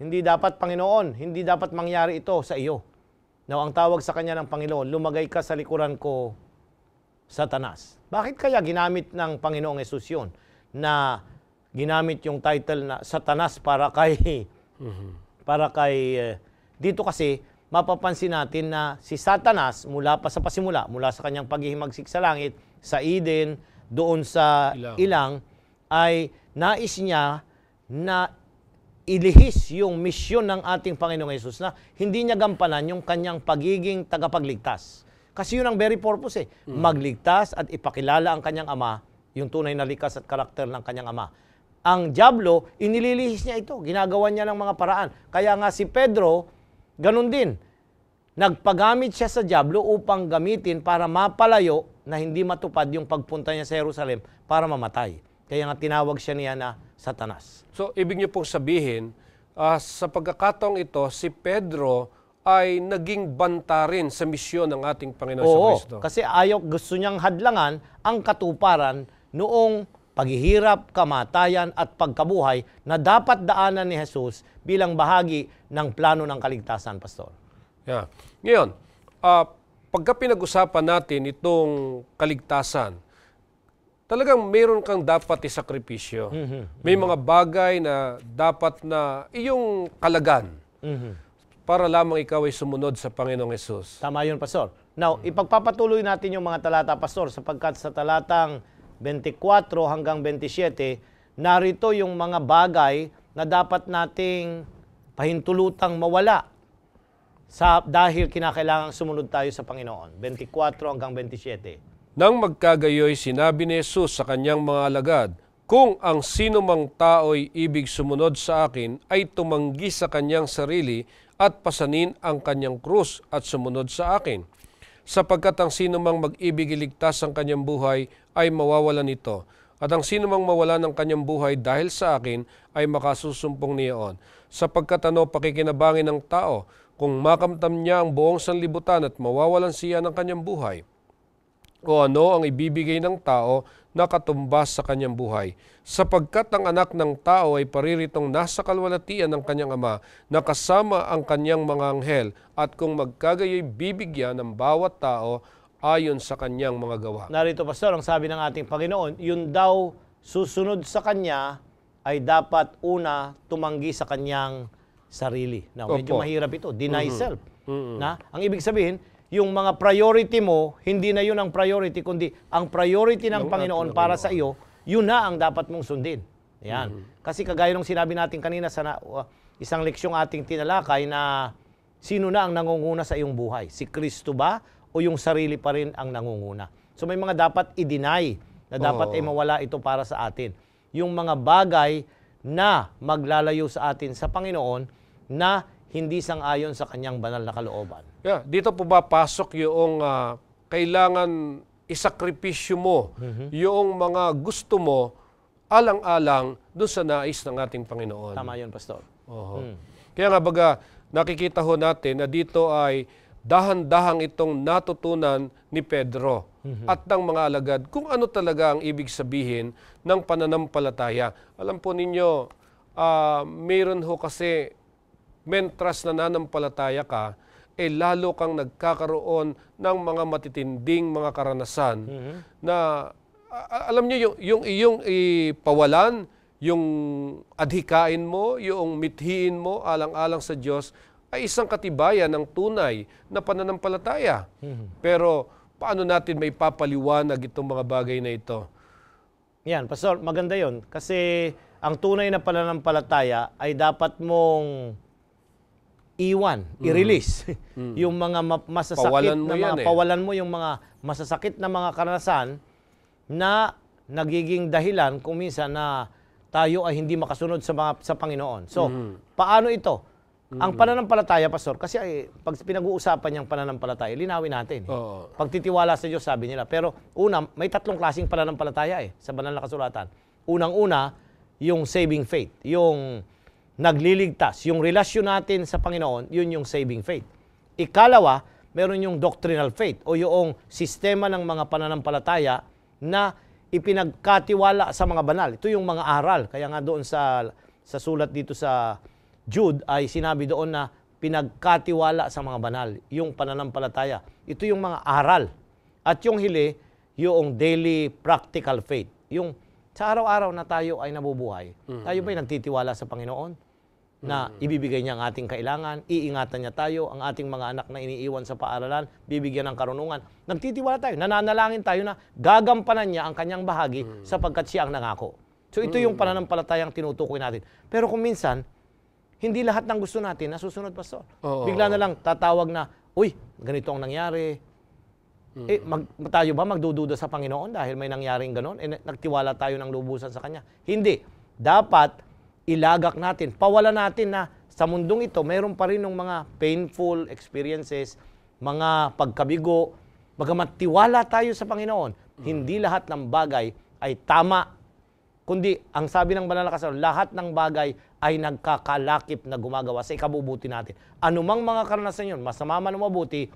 Hindi dapat, Panginoon, hindi dapat mangyari ito sa iyo. Now, ang tawag sa kanya ng Panginoon, lumagay ka sa likuran ko, Satanas. Bakit kaya ginamit ng Panginoong Yesus yun na ginamit yung title na Satanas para kay mm para kay uh, dito kasi mapapansin natin na si Satanas mula pa sa pasimula, mula sa kanyang paghihimagsik sa langit, sa Eden, doon sa ilang, ilang ay nais niya na ilihis yung misyon ng ating Panginoong Yesus na hindi niya gampanan yung kanyang pagiging tagapagligtas. Kasi yun ang very purpose eh. Mm. Magligtas at ipakilala ang kanyang ama, yung tunay na likas at karakter ng kanyang ama ang Diablo, inililihis niya ito. Ginagawa niya ng mga paraan. Kaya nga si Pedro, ganun din. Nagpagamit siya sa Diablo upang gamitin para mapalayo na hindi matupad yung pagpunta niya sa Jerusalem para mamatay. Kaya nga tinawag siya niya na Satanas. So, ibig niyo pong sabihin, uh, sa pagkakataong ito, si Pedro ay naging banta rin sa misyon ng ating Panginoon Oo, sa Kristo. kasi ayaw gusto niyang hadlangan ang katuparan noong paghihirap, kamatayan at pagkabuhay na dapat daanan ni Jesus bilang bahagi ng plano ng kaligtasan, Pastor. Yeah. Ngayon, uh, ah, pagka pinag-usapan natin itong kaligtasan, talagang meron kang dapat isakripisyo. Mm-hmm. May mga bagay na dapat na iyong kalagan mm-hmm. para lamang ikaw ay sumunod sa Panginoong Yesus. Tama yun, Pastor. Now, mm-hmm. ipagpapatuloy natin yung mga talata, Pastor, sapagkat sa talatang 24 hanggang 27, narito yung mga bagay na dapat nating pahintulutang mawala sa dahil kinakailangang sumunod tayo sa Panginoon. 24 hanggang 27. Nang magkagayoy, sinabi ni Jesus sa kanyang mga alagad, Kung ang sino mang tao'y ibig sumunod sa akin, ay tumanggi sa kanyang sarili at pasanin ang kanyang krus at sumunod sa akin. Sapagkat ang sino mang mag-ibig iligtas ang kanyang buhay, ay mawawala nito. At ang sino mang mawala ng kanyang buhay dahil sa akin ay makasusumpong niyaon. Sapagkat ano pakikinabangin ng tao kung makamtam niya ang buong sanlibutan at mawawalan siya ng kanyang buhay? O ano ang ibibigay ng tao na katumbas sa kanyang buhay? Sapagkat ang anak ng tao ay pariritong nasa kalwalatian ng kanyang ama na kasama ang kanyang mga anghel at kung magkagayoy bibigyan ng bawat tao ayon sa kanyang mga gawa. Narito, Pastor, ang sabi ng ating Panginoon, yun daw susunod sa kanya ay dapat una tumanggi sa kanyang sarili. Now, Opo. medyo mahirap ito. Deny mm-hmm. self. Mm-hmm. Na? Ang ibig sabihin, yung mga priority mo, hindi na yun ang priority, kundi ang priority ng no, Panginoon para sa iyo, yun na ang dapat mong sundin. Yan. Mm-hmm. Kasi kagaya ng sinabi natin kanina sa uh, isang leksyong ating tinalakay na sino na ang nangunguna sa iyong buhay? Si Kristo ba o yung sarili pa rin ang nangunguna. So may mga dapat i-deny na dapat oh. ay mawala ito para sa atin. Yung mga bagay na maglalayo sa atin sa Panginoon na hindi sang-ayon sa kanyang banal na kalooban. Yeah, dito po ba pasok yung uh, kailangan isakripisyo mo mm-hmm. yung mga gusto mo alang-alang doon sa nais ng ating Panginoon. Tama yun, Pastor. Oho. Mm. Kaya nga baga, nakikita ho natin na dito ay dahan-dahang itong natutunan ni Pedro mm-hmm. at ng mga alagad kung ano talaga ang ibig sabihin ng pananampalataya. Alam po ninyo, uh, mayroon ho kasi mentras nananampalataya ka, eh lalo kang nagkakaroon ng mga matitinding mga karanasan mm-hmm. na uh, alam niyo yung yung iyong ipawalan, yung adhikain mo, yung mithiin mo alang-alang sa Diyos ay isang katibayan ng tunay na pananampalataya. Hmm. Pero paano natin may papaliwanag itong mga bagay na ito? Yan, Pastor, maganda yon Kasi ang tunay na pananampalataya ay dapat mong iwan, mm. i-release mm. yung mga masasakit pawalan mo na mga, eh. pawalan mo yung mga masasakit na mga karanasan na nagiging dahilan kung minsan na tayo ay hindi makasunod sa mga, sa Panginoon. So, mm. paano ito? Mm-hmm. Ang mm. pananampalataya, Pastor, kasi ay, pag pinag-uusapan niyang pananampalataya, linawin natin. Eh. Oo. Pagtitiwala sa Diyos, sabi nila. Pero una, may tatlong klaseng pananampalataya eh, sa banal na kasulatan. Unang-una, yung saving faith. Yung nagliligtas. Yung relasyon natin sa Panginoon, yun yung saving faith. Ikalawa, meron yung doctrinal faith o yung sistema ng mga pananampalataya na ipinagkatiwala sa mga banal. Ito yung mga aral. Kaya nga doon sa sa sulat dito sa Jude ay sinabi doon na pinagkatiwala sa mga banal, yung pananampalataya. Ito yung mga aral. At yung hili, yung daily practical faith. Yung sa araw-araw na tayo ay nabubuhay, mm-hmm. tayo ba'y nagtitiwala sa Panginoon? na ibibigay niya ang ating kailangan, iingatan niya tayo, ang ating mga anak na iniiwan sa paaralan, bibigyan ng karunungan. Nagtitiwala tayo, nananalangin tayo na gagampanan niya ang kanyang bahagi mm. sapagkat siya ang nangako. So ito mm. yung pananampalatayang tinutukoy natin. Pero kung minsan, hindi lahat ng gusto natin nasusunod, Pastor. Oo, Bigla na lang tatawag na, uy, ganito ang nangyari. Mm-hmm. Eh, mag, tayo ba magdududa sa Panginoon dahil may nangyaring ganon? Eh, nagtiwala tayo ng lubusan sa Kanya. Hindi. Dapat ilagak natin, pawala natin na sa mundong ito, mayroon pa rin ng mga painful experiences, mga pagkabigo. Bagamat tiwala tayo sa Panginoon, mm-hmm. hindi lahat ng bagay ay tama kundi ang sabi ng banal na kasalukuyan, lahat ng bagay ay nagkakalakip na gumagawa sa ikabubuti natin. Anumang mga karanasan yun, masama man o mabuti,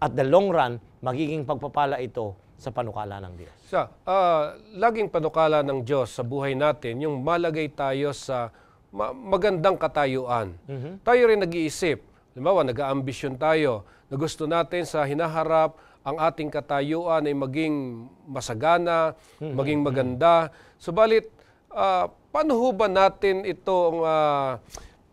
at the long run, magiging pagpapala ito sa panukala ng Diyos. Sa, uh, laging panukala ng Diyos sa buhay natin, yung malagay tayo sa ma- magandang katayuan. Mm-hmm. Tayo rin nag-iisip, limawa, nag-aambisyon tayo, na gusto natin sa hinaharap, ang ating katayuan ay maging masagana, mm-hmm. maging maganda. Mhm. Subalit, uh, Paano ho ba natin itong uh,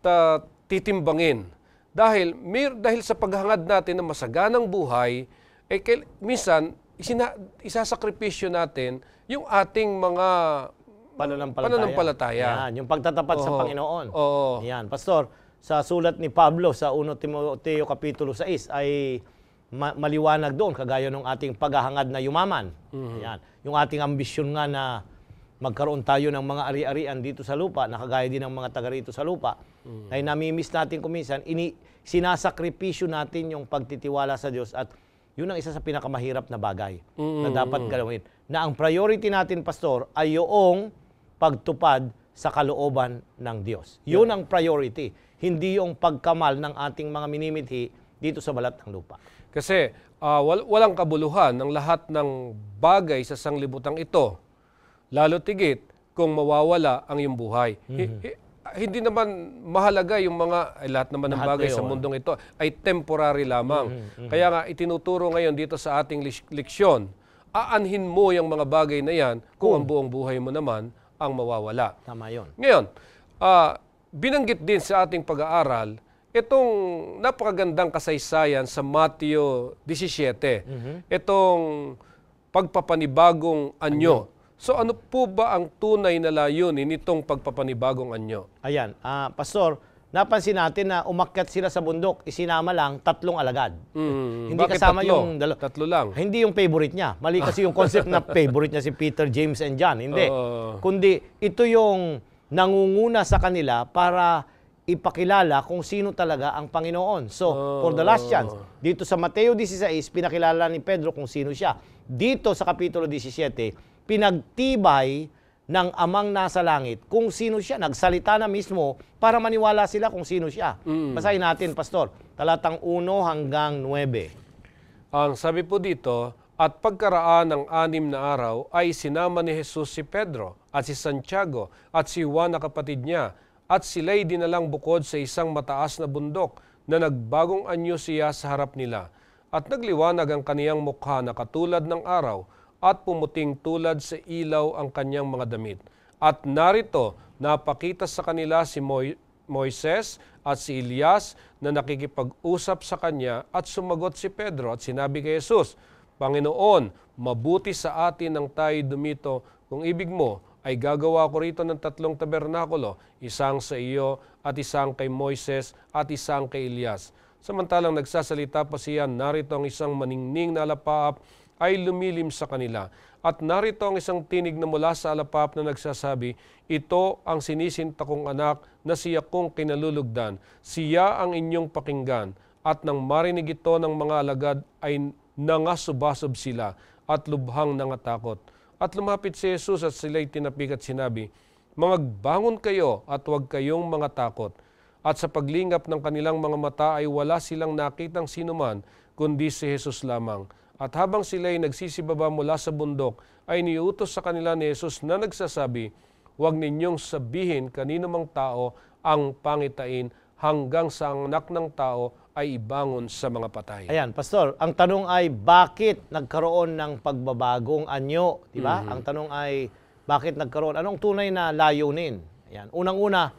ah, titimbangin? Dahil, may, dahil sa paghangad natin ng masaganang buhay, eh, kail, minsan, isina, isasakripisyo natin yung ating mga pananampalataya. pananampalataya. Yan, yung pagtatapat Oo. sa Panginoon. Oo. Yan, Pastor, sa sulat ni Pablo sa 1 Timoteo Kapitulo 6 ay ma- maliwanag doon kagaya ng ating paghahangad na yumaman. Mm-hmm. Yan. Yung ating ambisyon nga na magkaroon tayo ng mga ari-arian dito sa lupa, nakagaya din ng mga taga rito sa lupa, mm. ay namimiss natin kuminsan, ini, sinasakripisyo natin yung pagtitiwala sa Diyos at yun ang isa sa pinakamahirap na bagay mm. na dapat gawin. Na ang priority natin, Pastor, ay yung pagtupad sa kalooban ng Diyos. Yun yeah. ang priority, hindi yung pagkamal ng ating mga minimithi dito sa balat ng lupa. Kasi uh, wal- walang kabuluhan ng lahat ng bagay sa sanglibutan ito lalo tigit kung mawawala ang iyong buhay. Mm-hmm. hindi naman mahalaga yung mga eh, lahat naman ng bagay sa mundong ito ay temporary lamang. Mm-hmm. Kaya nga itinuturo ngayon dito sa ating leksyon, aanhin mo yung mga bagay na yan kung ang hmm. buong buhay mo naman ang mawawala. Tama yon. Ngayon, uh, binanggit din sa ating pag-aaral itong napakagandang kasaysayan sa Mateo 17. Mm-hmm. Itong pagpapanibagong anyo. anyo. So ano po ba ang tunay na layon nitong pagpapanibagong anyo? Ayan, uh, Pastor, napansin natin na umakyat sila sa bundok, isinama lang tatlong alagad. Mm, hindi Bakit kasama tatlo? yung dalawa. tatlo lang. Hindi yung favorite niya. Mali kasi yung concept na favorite niya si Peter, James and John. Hindi. Uh, Kundi ito yung nangunguna sa kanila para ipakilala kung sino talaga ang Panginoon. So, oh. for the last chance, dito sa Mateo 16, pinakilala ni Pedro kung sino siya. Dito sa Kapitulo 17, pinagtibay ng amang nasa langit kung sino siya. Nagsalita na mismo para maniwala sila kung sino siya. Mm. Basahin natin, Pastor. Talatang 1 hanggang 9. Ang sabi po dito, at pagkaraan ng anim na araw ay sinama ni Jesus si Pedro at si Santiago at si Juan na kapatid niya at sila'y dinalang bukod sa isang mataas na bundok na nagbagong anyo siya sa harap nila. At nagliwanag ang kaniyang mukha na katulad ng araw at pumuting tulad sa ilaw ang kanyang mga damit. At narito, napakita sa kanila si Mo- Moises at si Elias na nakikipag-usap sa kanya at sumagot si Pedro at sinabi kay Jesus, Panginoon, mabuti sa atin ang tayo dumito kung ibig mo ay gagawa ko rito ng tatlong tabernakulo, isang sa iyo at isang kay Moises at isang kay Elias. Samantalang nagsasalita pa siya, narito ang isang maningning na lapaap ay lumilim sa kanila. At narito ang isang tinig na mula sa alapap na nagsasabi, Ito ang sinisinta kong anak na siya kong kinalulugdan. Siya ang inyong pakinggan. At nang marinig ito ng mga alagad ay nangasubasob sila at lubhang nangatakot. At lumapit si Jesus at sila'y tinapik at sinabi, Magbangon kayo at huwag kayong mga takot. At sa paglingap ng kanilang mga mata ay wala silang nakitang sinuman, kundi si Jesus lamang. At habang sila'y nagsisibaba mula sa bundok, ay niutos sa kanila ni Jesus na nagsasabi, Huwag ninyong sabihin kanino mang tao ang pangitain hanggang sa ang anak ng tao ay ibangon sa mga patay. Ayan, Pastor, ang tanong ay bakit nagkaroon ng pagbabagong anyo? Di ba? Mm-hmm. Ang tanong ay bakit nagkaroon? Anong tunay na layunin? Ayan, unang-una,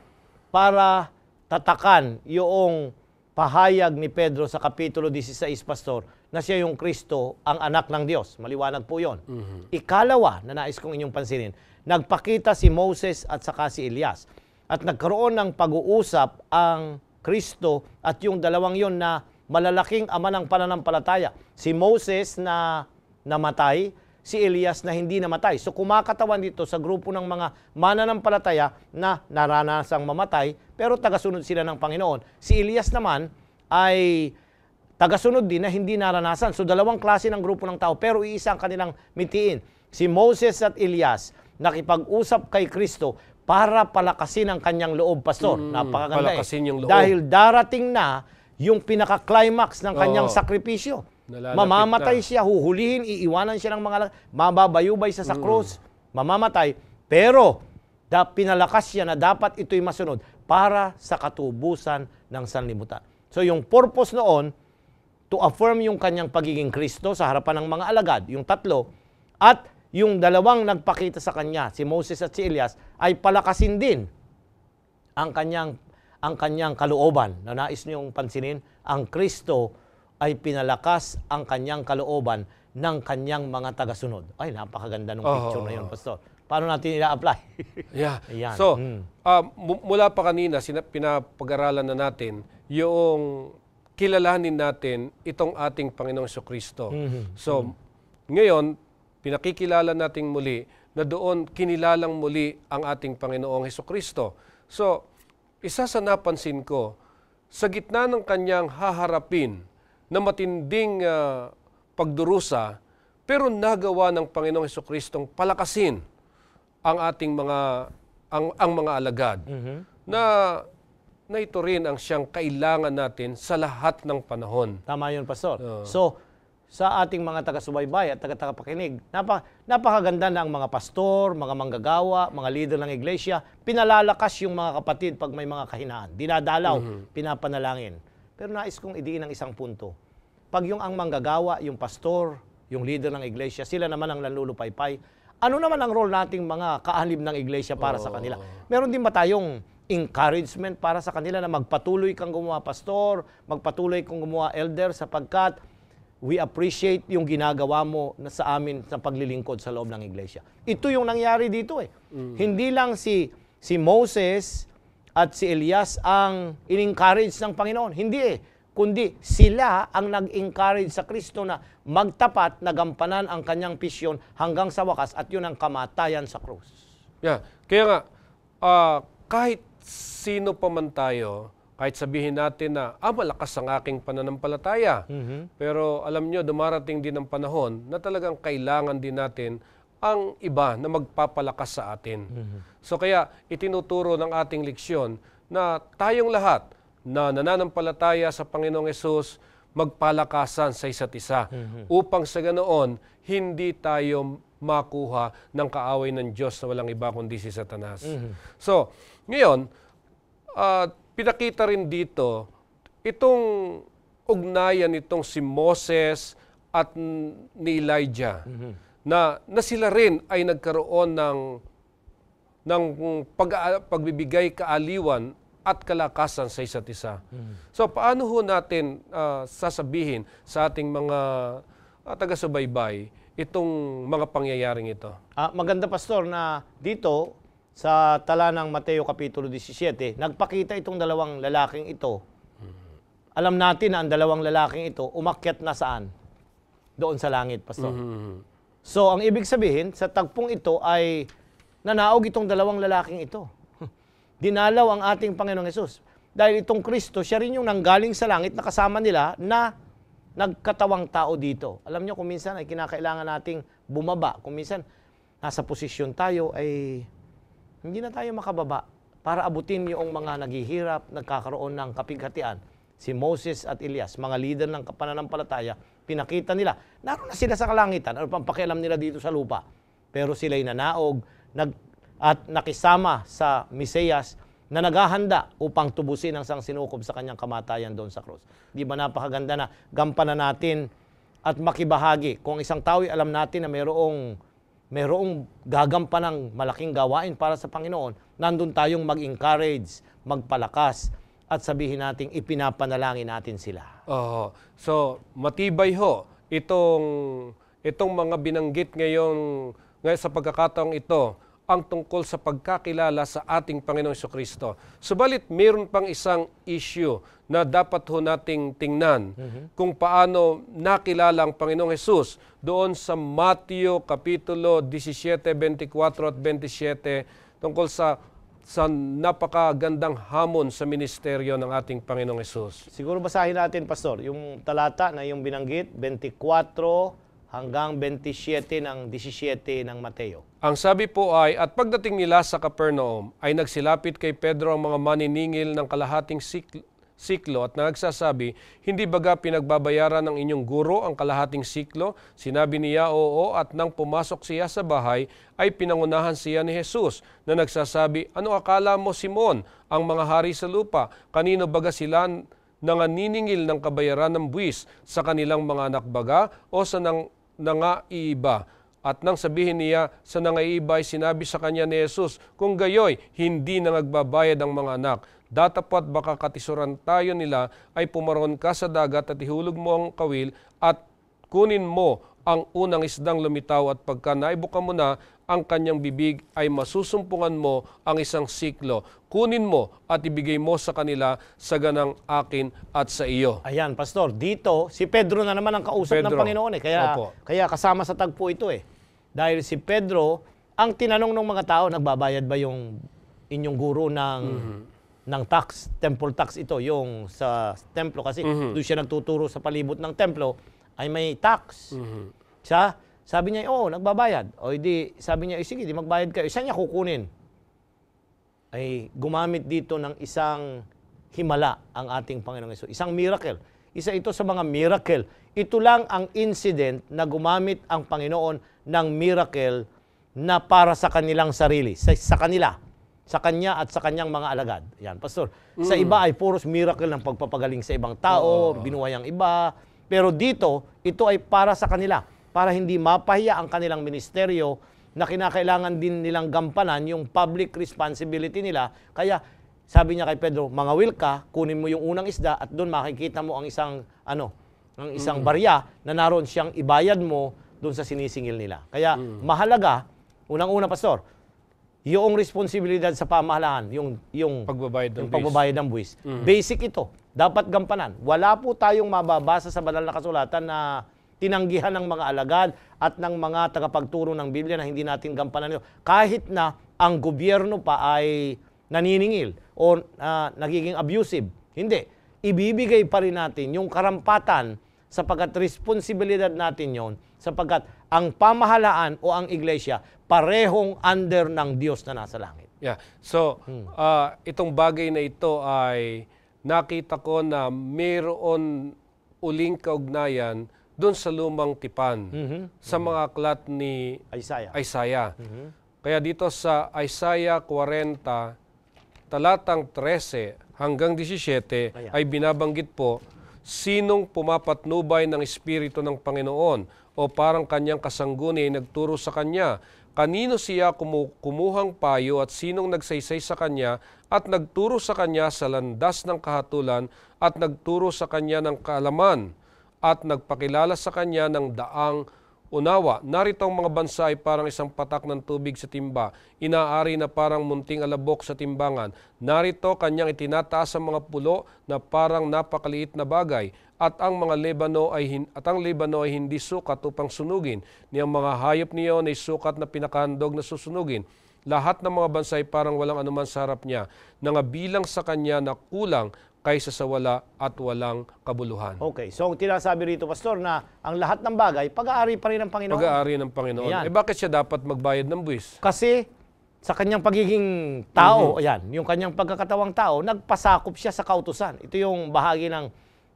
para tatakan yung pahayag ni Pedro sa Kapitulo 16, Pastor, na siya yung Kristo, ang anak ng Diyos. Maliwanag po yon. Mm-hmm. Ikalawa, na nais kong inyong pansinin, nagpakita si Moses at saka si Elias. At nagkaroon ng pag-uusap ang Kristo at yung dalawang yon na malalaking ama ng pananampalataya. Si Moses na namatay, si Elias na hindi namatay. So kumakatawan dito sa grupo ng mga mananampalataya na naranasang mamatay pero tagasunod sila ng Panginoon. Si Elias naman ay tagasunod din na hindi naranasan. So dalawang klase ng grupo ng tao pero iisa ang kanilang mitiin. Si Moses at Elias nakipag-usap kay Kristo para palakasin ang kanyang loob, Pastor. Mm, Napakaganda eh. palakasin eh. yung loob. Dahil darating na yung pinaka-climax ng kanyang oh. sakripisyo. Nalalapit Mamamatay na. siya, huhulihin, iiwanan siya ng mga mababayubay sa sakros, mm. mamamatay. Pero da, pinalakas siya na dapat ito'y masunod para sa katubusan ng sanlibutan. So yung purpose noon, to affirm yung kanyang pagiging Kristo sa harapan ng mga alagad, yung tatlo, at yung dalawang nagpakita sa kanya, si Moses at si Elias, ay palakasin din ang kanyang ang kanyang kalooban na nais niyong pansinin ang Kristo ay pinalakas ang kanyang kalooban ng kanyang mga tagasunod. Ay, napakaganda ng oh, picture oh. na yun, oh. Pastor. Paano natin ila-apply? yeah. Ayan. So, mm. uh, mula pa kanina, pinapag-aralan na natin yung kilalanin natin itong ating Panginoong Kristo. Mm-hmm. So, mm ngayon, pinakikilala natin muli na doon kinilalang muli ang ating Panginoong Heso Kristo. So, isa sa napansin ko, sa gitna ng kanyang haharapin na matinding uh, pagdurusa pero nagawa ng Panginoong Heso Kristong palakasin ang ating mga ang, ang mga alagad mm-hmm. na na ito rin ang siyang kailangan natin sa lahat ng panahon. Tama 'yun, pastor. Uh, so sa ating mga taga-subaybay at taga-tagapakinig, napa, napakaganda na ang mga pastor, mga manggagawa, mga leader ng iglesia, pinalalakas yung mga kapatid pag may mga kahinaan. Dinadalaw, mm-hmm. pinapanalangin. Pero nais kong idiin ang isang punto. Pag yung ang manggagawa, yung pastor, yung leader ng iglesia, sila naman ang nanlulupaypay, ano naman ang role nating mga kaalib ng iglesia para oh. sa kanila? Meron din ba tayong encouragement para sa kanila na magpatuloy kang gumawa pastor, magpatuloy kang gumawa elder sapagkat we appreciate yung ginagawa mo na sa amin sa paglilingkod sa loob ng iglesia. Ito yung nangyari dito eh. Mm. Hindi lang si si Moses at si Elias ang in-encourage ng Panginoon. Hindi eh, kundi sila ang nag-encourage sa Kristo na magtapat, nagampanan ang kanyang pisyon hanggang sa wakas at yun ang kamatayan sa krus. Yeah. Kaya nga, uh, kahit sino pa man tayo, kahit sabihin natin na, ah, malakas ang aking pananampalataya. Mm-hmm. Pero alam nyo, dumarating din ang panahon na talagang kailangan din natin ang iba na magpapalakas sa atin. Mm-hmm. So kaya itinuturo ng ating leksyon na tayong lahat na nananampalataya sa Panginoong Yesus magpalakasan sa isa't isa mm-hmm. upang sa ganoon hindi tayo makuha ng kaaway ng Diyos na walang iba kundi si Satanas. Mm-hmm. So, ngayon, uh, pinakita rin dito itong ugnayan nitong si Moses at ni Elijah. Mm-hmm na, na sila rin ay nagkaroon ng, ng pag, pagbibigay kaaliwan at kalakasan sa isa't isa. Mm. So paano ho natin uh, sasabihin sa ating mga uh, taga-subaybay itong mga pangyayaring ito? Ah, maganda pastor na dito sa tala ng Mateo Kapitulo 17, nagpakita itong dalawang lalaking ito. Hmm. Alam natin na ang dalawang lalaking ito umakyat na saan? Doon sa langit, pastor. Mm-hmm. So, ang ibig sabihin, sa tagpong ito ay nanaog itong dalawang lalaking ito. Dinalaw ang ating Panginoong Yesus. Dahil itong Kristo, siya rin yung nanggaling sa langit na kasama nila na nagkatawang tao dito. Alam nyo, kung minsan ay kinakailangan nating bumaba. Kung minsan, nasa posisyon tayo ay hindi na tayo makababa para abutin yung mga naghihirap, nagkakaroon ng kapighatian. Si Moses at Elias, mga leader ng pananampalataya, pinakita nila. Naroon na sila sa kalangitan, ano pang pakialam nila dito sa lupa. Pero sila'y nanaog nag, at nakisama sa Miseas na naghahanda upang tubusin ang sangsinukob sa kanyang kamatayan doon sa cross. Di ba napakaganda na gampanan natin at makibahagi. Kung isang tao alam natin na mayroong, mayroong gagampan ng malaking gawain para sa Panginoon, nandun tayong mag-encourage, magpalakas, at sabihin nating ipinapanalangin natin sila. Oh, so matibay ho itong itong mga binanggit ngayon ngayon sa pagkakataong ito ang tungkol sa pagkakilala sa ating Panginoong Kristo. Subalit mayroon pang isang issue na dapat ho nating tingnan mm-hmm. kung paano nakilala ang Panginoong Hesus doon sa Mateo Kapitulo 17, 24 at 27 tungkol sa sa napakagandang hamon sa ministeryo ng ating Panginoong Yesus. Siguro basahin natin, Pastor, yung talata na yung binanggit, 24 hanggang 27 ng 17 ng Mateo. Ang sabi po ay, at pagdating nila sa Capernaum, ay nagsilapit kay Pedro ang mga maniningil ng kalahating sikl siklo at nagsasabi, Hindi baga pinagbabayaran ng inyong guro ang kalahating siklo? Sinabi niya, oo, at nang pumasok siya sa bahay, ay pinangunahan siya ni Jesus na nagsasabi, Ano akala mo, Simon, ang mga hari sa lupa? Kanino baga sila nanganiningil ng kabayaran ng buwis sa kanilang mga anak baga o sa nang, nangaiiba? At nang sabihin niya sa nangaiiba ay sinabi sa kanya ni Jesus, Kung gayoy, hindi na nangagbabayad ang mga anak Datapat baka katisuran tayo nila ay pumaron ka sa dagat at ihulog mo ang kawil at kunin mo ang unang isdang lumitaw at pagka naibuka mo na ang kanyang bibig ay masusumpungan mo ang isang siklo. Kunin mo at ibigay mo sa kanila sa ganang akin at sa iyo. Ayan, Pastor. Dito, si Pedro na naman ang kausap Pedro. ng Panginoon. Eh. Kaya, kaya kasama sa tagpo ito eh. Dahil si Pedro, ang tinanong ng mga tao, nagbabayad ba yung inyong guro ng mm-hmm ng tax, temple tax ito, yung sa templo kasi mm-hmm. doon siya nagtuturo sa palibot ng templo ay may tax. Mm-hmm. Sa sabi niya, oo, nagbabayad. O hindi, sabi niya, eh, sige, di magbayad kayo. Saan niya kukunin? Ay gumamit dito ng isang himala ang ating Panginoong Yeso. Isang miracle. Isa ito sa mga miracle. Ito lang ang incident na gumamit ang Panginoon ng miracle na para sa kanilang sarili, sa, sa kanila sa kanya at sa kanyang mga alagad. Yan, pastor. Mm. Sa iba ay puros miracle ng pagpapagaling sa ibang tao, oh. binuhay ang iba. Pero dito, ito ay para sa kanila, para hindi mapahiya ang kanilang ministeryo na kinakailangan din nilang gampanan yung public responsibility nila. Kaya sabi niya kay Pedro, mga wilka, kunin mo yung unang isda at doon makikita mo ang isang ano, ang isang mm. barya na naroon siyang ibayad mo doon sa sinisingil nila. Kaya mm. mahalaga, unang-una pastor, yung responsibilidad sa pamahalaan, yung, yung pagbabayad ng yung buwis. ng buwis. Mm-hmm. Basic ito. Dapat gampanan. Wala po tayong mababasa sa banal na kasulatan na tinanggihan ng mga alagad at ng mga tagapagturo ng Biblia na hindi natin gampanan ito. Kahit na ang gobyerno pa ay naniningil o uh, nagiging abusive. Hindi. Ibibigay pa rin natin yung karampatan sapagkat responsibilidad natin yon sapagkat ang pamahalaan o ang iglesia parehong under ng Diyos na nasa langit. Yeah. So, hmm. uh, itong bagay na ito ay nakita ko na mayroon uling kaugnayan doon sa lumang tipan mm-hmm. sa mm-hmm. mga aklat ni Isaiah. Isaiah. Mm-hmm. Kaya dito sa Isaiah 40 talatang 13 hanggang 17 Ayan. ay binabanggit po sinong pumapatnubay ng espiritu ng Panginoon o parang kanyang kasangguni ay nagturo sa kanya kanino siya kumu- kumuhang payo at sinong nagsaysay sa kanya at nagturo sa kanya sa landas ng kahatulan at nagturo sa kanya ng kaalaman at nagpakilala sa kanya ng daang Unawa, narito ang mga bansa ay parang isang patak ng tubig sa timba, inaari na parang munting alabok sa timbangan. Narito kanyang itinataas ang mga pulo na parang napakaliit na bagay at ang mga Lebano ay at ang Lebano ay hindi sukat upang sunugin. Niyang mga hayop niyon ay sukat na pinakandog na susunugin. Lahat ng mga bansa ay parang walang anuman sa harap niya, nangabilang sa kanya na kulang kaysa sa wala at walang kabuluhan. Okay, so ang tinasabi rito, Pastor, na ang lahat ng bagay, pag-aari pa rin ng Panginoon. Pag-aari ng Panginoon. Ayan. Eh bakit siya dapat magbayad ng buwis? Kasi sa kanyang pagiging tao, mm-hmm. ayan, yung kanyang pagkakatawang tao, nagpasakop siya sa kautusan. Ito yung bahagi ng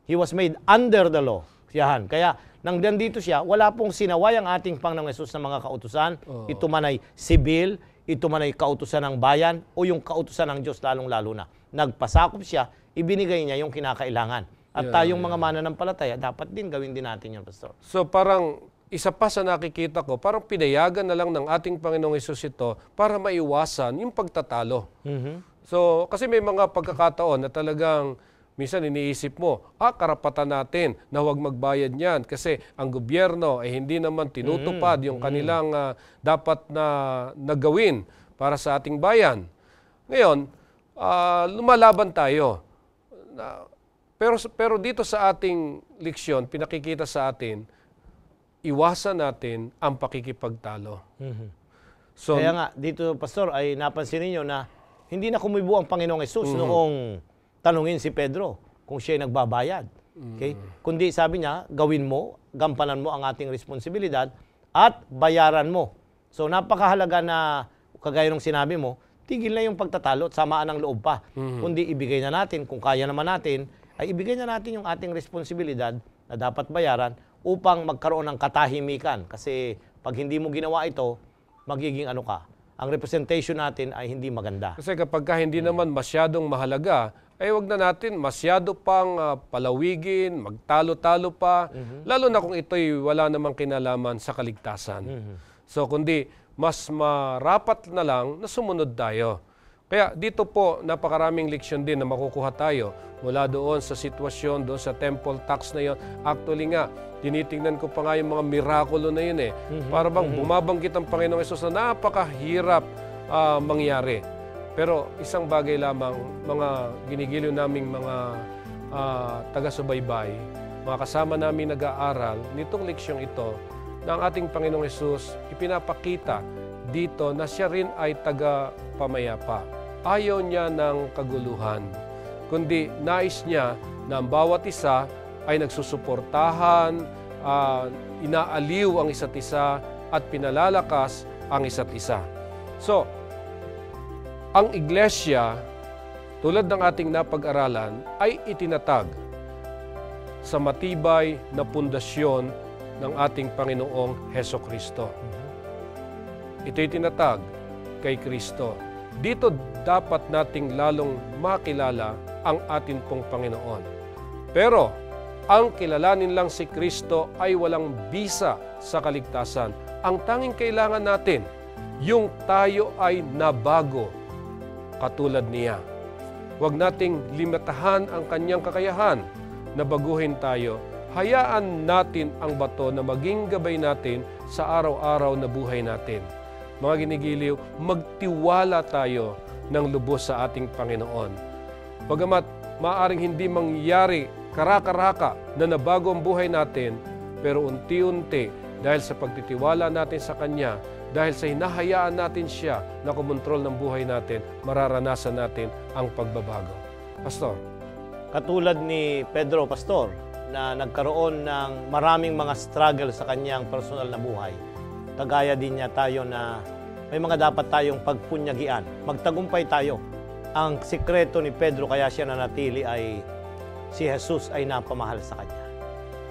He was made under the law. Yan. Kaya nang dito siya, wala pong sinaway ang ating Panginoong Yesus ng mga kautusan. Oh. Ito man ay sibil, ito man ay kautusan ng bayan, o yung kautusan ng Diyos lalong-lalo na. Nagpasakop siya, ibinigay niya yung kinakailangan. At yeah, tayong yeah. mga mananampalataya, dapat din gawin din natin yan, Pastor. So parang isa pa sa nakikita ko, parang pinayagan na lang ng ating Panginoong Yesus ito para maiwasan yung pagtatalo. Mm-hmm. So kasi may mga pagkakataon na talagang Minsan iniisip mo, ah, karapatan natin na huwag magbayad niyan kasi ang gobyerno ay eh, hindi naman tinutupad mm, yung mm. kanilang uh, dapat na nagawin para sa ating bayan. Ngayon, uh, lumalaban tayo. Uh, pero pero dito sa ating leksyon, pinakikita sa atin iwasan natin ang pakikipagtalo. Mm-hmm. So, Kaya nga, dito, Pastor, ay napansin niyo na hindi na kumibo ang Panginoong Yesus mm-hmm. noong tanungin si Pedro kung siya ay nagbabayad. Okay? Mm. Kundi sabi niya, gawin mo, gampanan mo ang ating responsibilidad at bayaran mo. So napakahalaga na kagaya ng sinabi mo, tigil na yung pagtatalo at samaan ng loob pa. mm Kundi ibigay na natin, kung kaya naman natin, ay ibigay na natin yung ating responsibilidad na dapat bayaran upang magkaroon ng katahimikan. Kasi pag hindi mo ginawa ito, magiging ano ka. Ang representation natin ay hindi maganda. Kasi kapag ka hindi naman masyadong mahalaga eh wag na natin masyado pang uh, palawigin, magtalo-talo pa, mm-hmm. lalo na kung ito'y wala namang kinalaman sa kaligtasan. Mm-hmm. So kundi mas marapat na lang na sumunod tayo. Kaya dito po napakaraming leksyon din na makukuha tayo mula doon sa sitwasyon, doon sa temple tax na yon. Actually nga, tinitingnan ko pa nga yung mga mirakulo na yun eh. Mm-hmm. Para bang mhm. bumabanggit ang Panginoong Yesus na napakahirap uh, mangyari. Pero isang bagay lamang, mga ginigiliw naming mga uh, taga-subaybay, mga kasama namin nag-aaral nitong leksyong ito, na ang ating Panginoong Yesus ipinapakita dito na siya rin ay taga-pamayapa. Ayaw niya ng kaguluhan, kundi nais niya na ang bawat isa ay nagsusuportahan, uh, inaaliw ang isa't isa at pinalalakas ang isa't isa. So, ang iglesia, tulad ng ating napag-aralan, ay itinatag sa matibay na pundasyon ng ating Panginoong Heso Kristo. Ito'y tinatag kay Kristo. Dito dapat nating lalong makilala ang atin pong Panginoon. Pero ang kilalanin lang si Kristo ay walang bisa sa kaligtasan. Ang tanging kailangan natin, yung tayo ay nabago katulad niya. Huwag nating limitahan ang kanyang kakayahan na baguhin tayo. Hayaan natin ang bato na maging gabay natin sa araw-araw na buhay natin. Mga ginigiliw, magtiwala tayo ng lubos sa ating Panginoon. Bagamat maaring hindi mangyari karakaraka na nabago ang buhay natin, pero unti-unti dahil sa pagtitiwala natin sa Kanya, dahil sa hinahayaan natin siya na kumontrol ng buhay natin, mararanasan natin ang pagbabago. Pastor? Katulad ni Pedro Pastor na nagkaroon ng maraming mga struggle sa kanyang personal na buhay, kagaya din niya tayo na may mga dapat tayong pagpunyagian. Magtagumpay tayo. Ang sikreto ni Pedro kaya siya nanatili ay si Jesus ay napamahal sa kanya.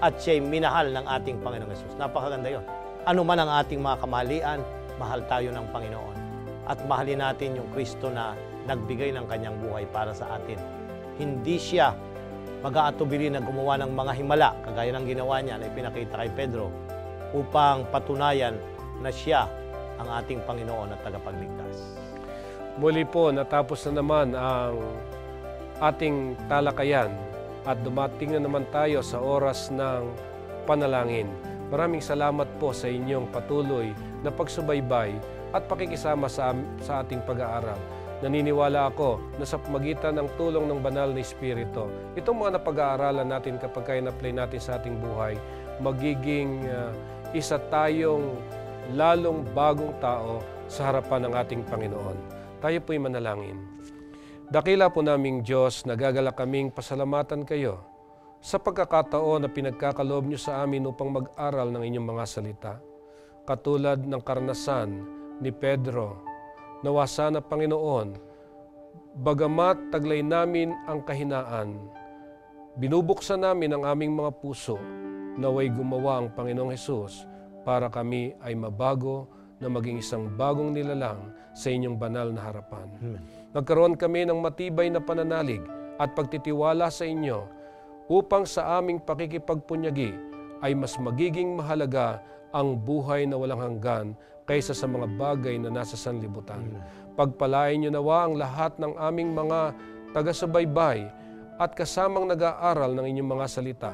At siya'y minahal ng ating Panginoong Jesus. Napakaganda yon. Ano man ang ating mga kamalian, mahal tayo ng Panginoon. At mahalin natin yung Kristo na nagbigay ng kanyang buhay para sa atin. Hindi siya mag-aatubili na gumawa ng mga himala, kagaya ng ginawa niya na ipinakita kay Pedro, upang patunayan na siya ang ating Panginoon at tagapagligtas. Muli po, natapos na naman ang ating talakayan at dumating na naman tayo sa oras ng panalangin. Maraming salamat po sa inyong patuloy na pagsubaybay at pakikisama sa, sa ating pag-aaral. Naniniwala ako na sa pamagitan ng tulong ng banal na Espiritu, itong mga napag-aaralan natin kapag kaya na-play natin sa ating buhay, magiging uh, isa tayong lalong bagong tao sa harapan ng ating Panginoon. Tayo po'y manalangin. Dakila po naming Diyos, nagagalak kaming pasalamatan kayo sa pagkakataon na pinagkakaloob niyo sa amin upang mag-aral ng inyong mga salita, katulad ng karanasan ni Pedro. Nawa sana, Panginoon, bagamat taglay namin ang kahinaan, binubuksan namin ang aming mga puso naway gumawa ang Panginoong Hesus para kami ay mabago na maging isang bagong nilalang sa inyong banal na harapan. Amen. Nagkaroon kami ng matibay na pananalig at pagtitiwala sa inyo upang sa aming pakikipagpunyagi ay mas magiging mahalaga ang buhay na walang hanggan kaysa sa mga bagay na nasa sanlibutan. Mm. Pagpalain niyo nawa ang lahat ng aming mga taga-subaybay at kasamang nag-aaral ng inyong mga salita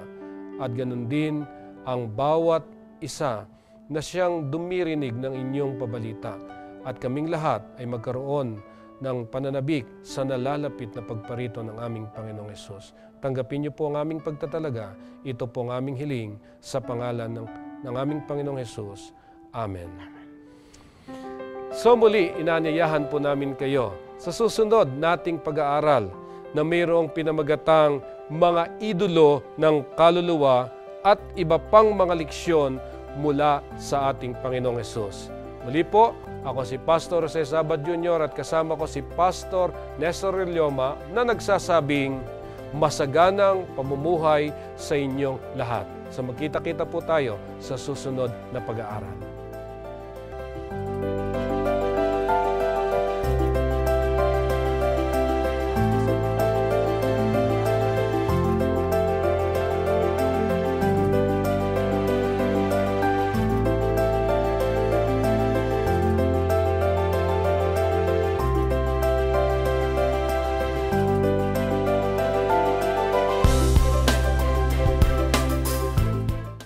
at ganun din ang bawat isa na siyang dumirinig ng inyong pabalita at kaming lahat ay magkaroon ng pananabik sa nalalapit na pagparito ng aming Panginoong Yesus. Tanggapin niyo po ang aming pagtatalaga. Ito po ang aming hiling sa pangalan ng, ng aming Panginoong Hesus. Amen. So muli, inanyayahan po namin kayo sa susunod nating pag-aaral na mayroong pinamagatang mga idolo ng kaluluwa at iba pang mga leksyon mula sa ating Panginoong Hesus. Muli po, ako si Pastor Jose Sabad Jr. at kasama ko si Pastor Nestor Relioma na nagsasabing, masaganang pamumuhay sa inyong lahat. So magkita-kita po tayo sa susunod na pag-aaral.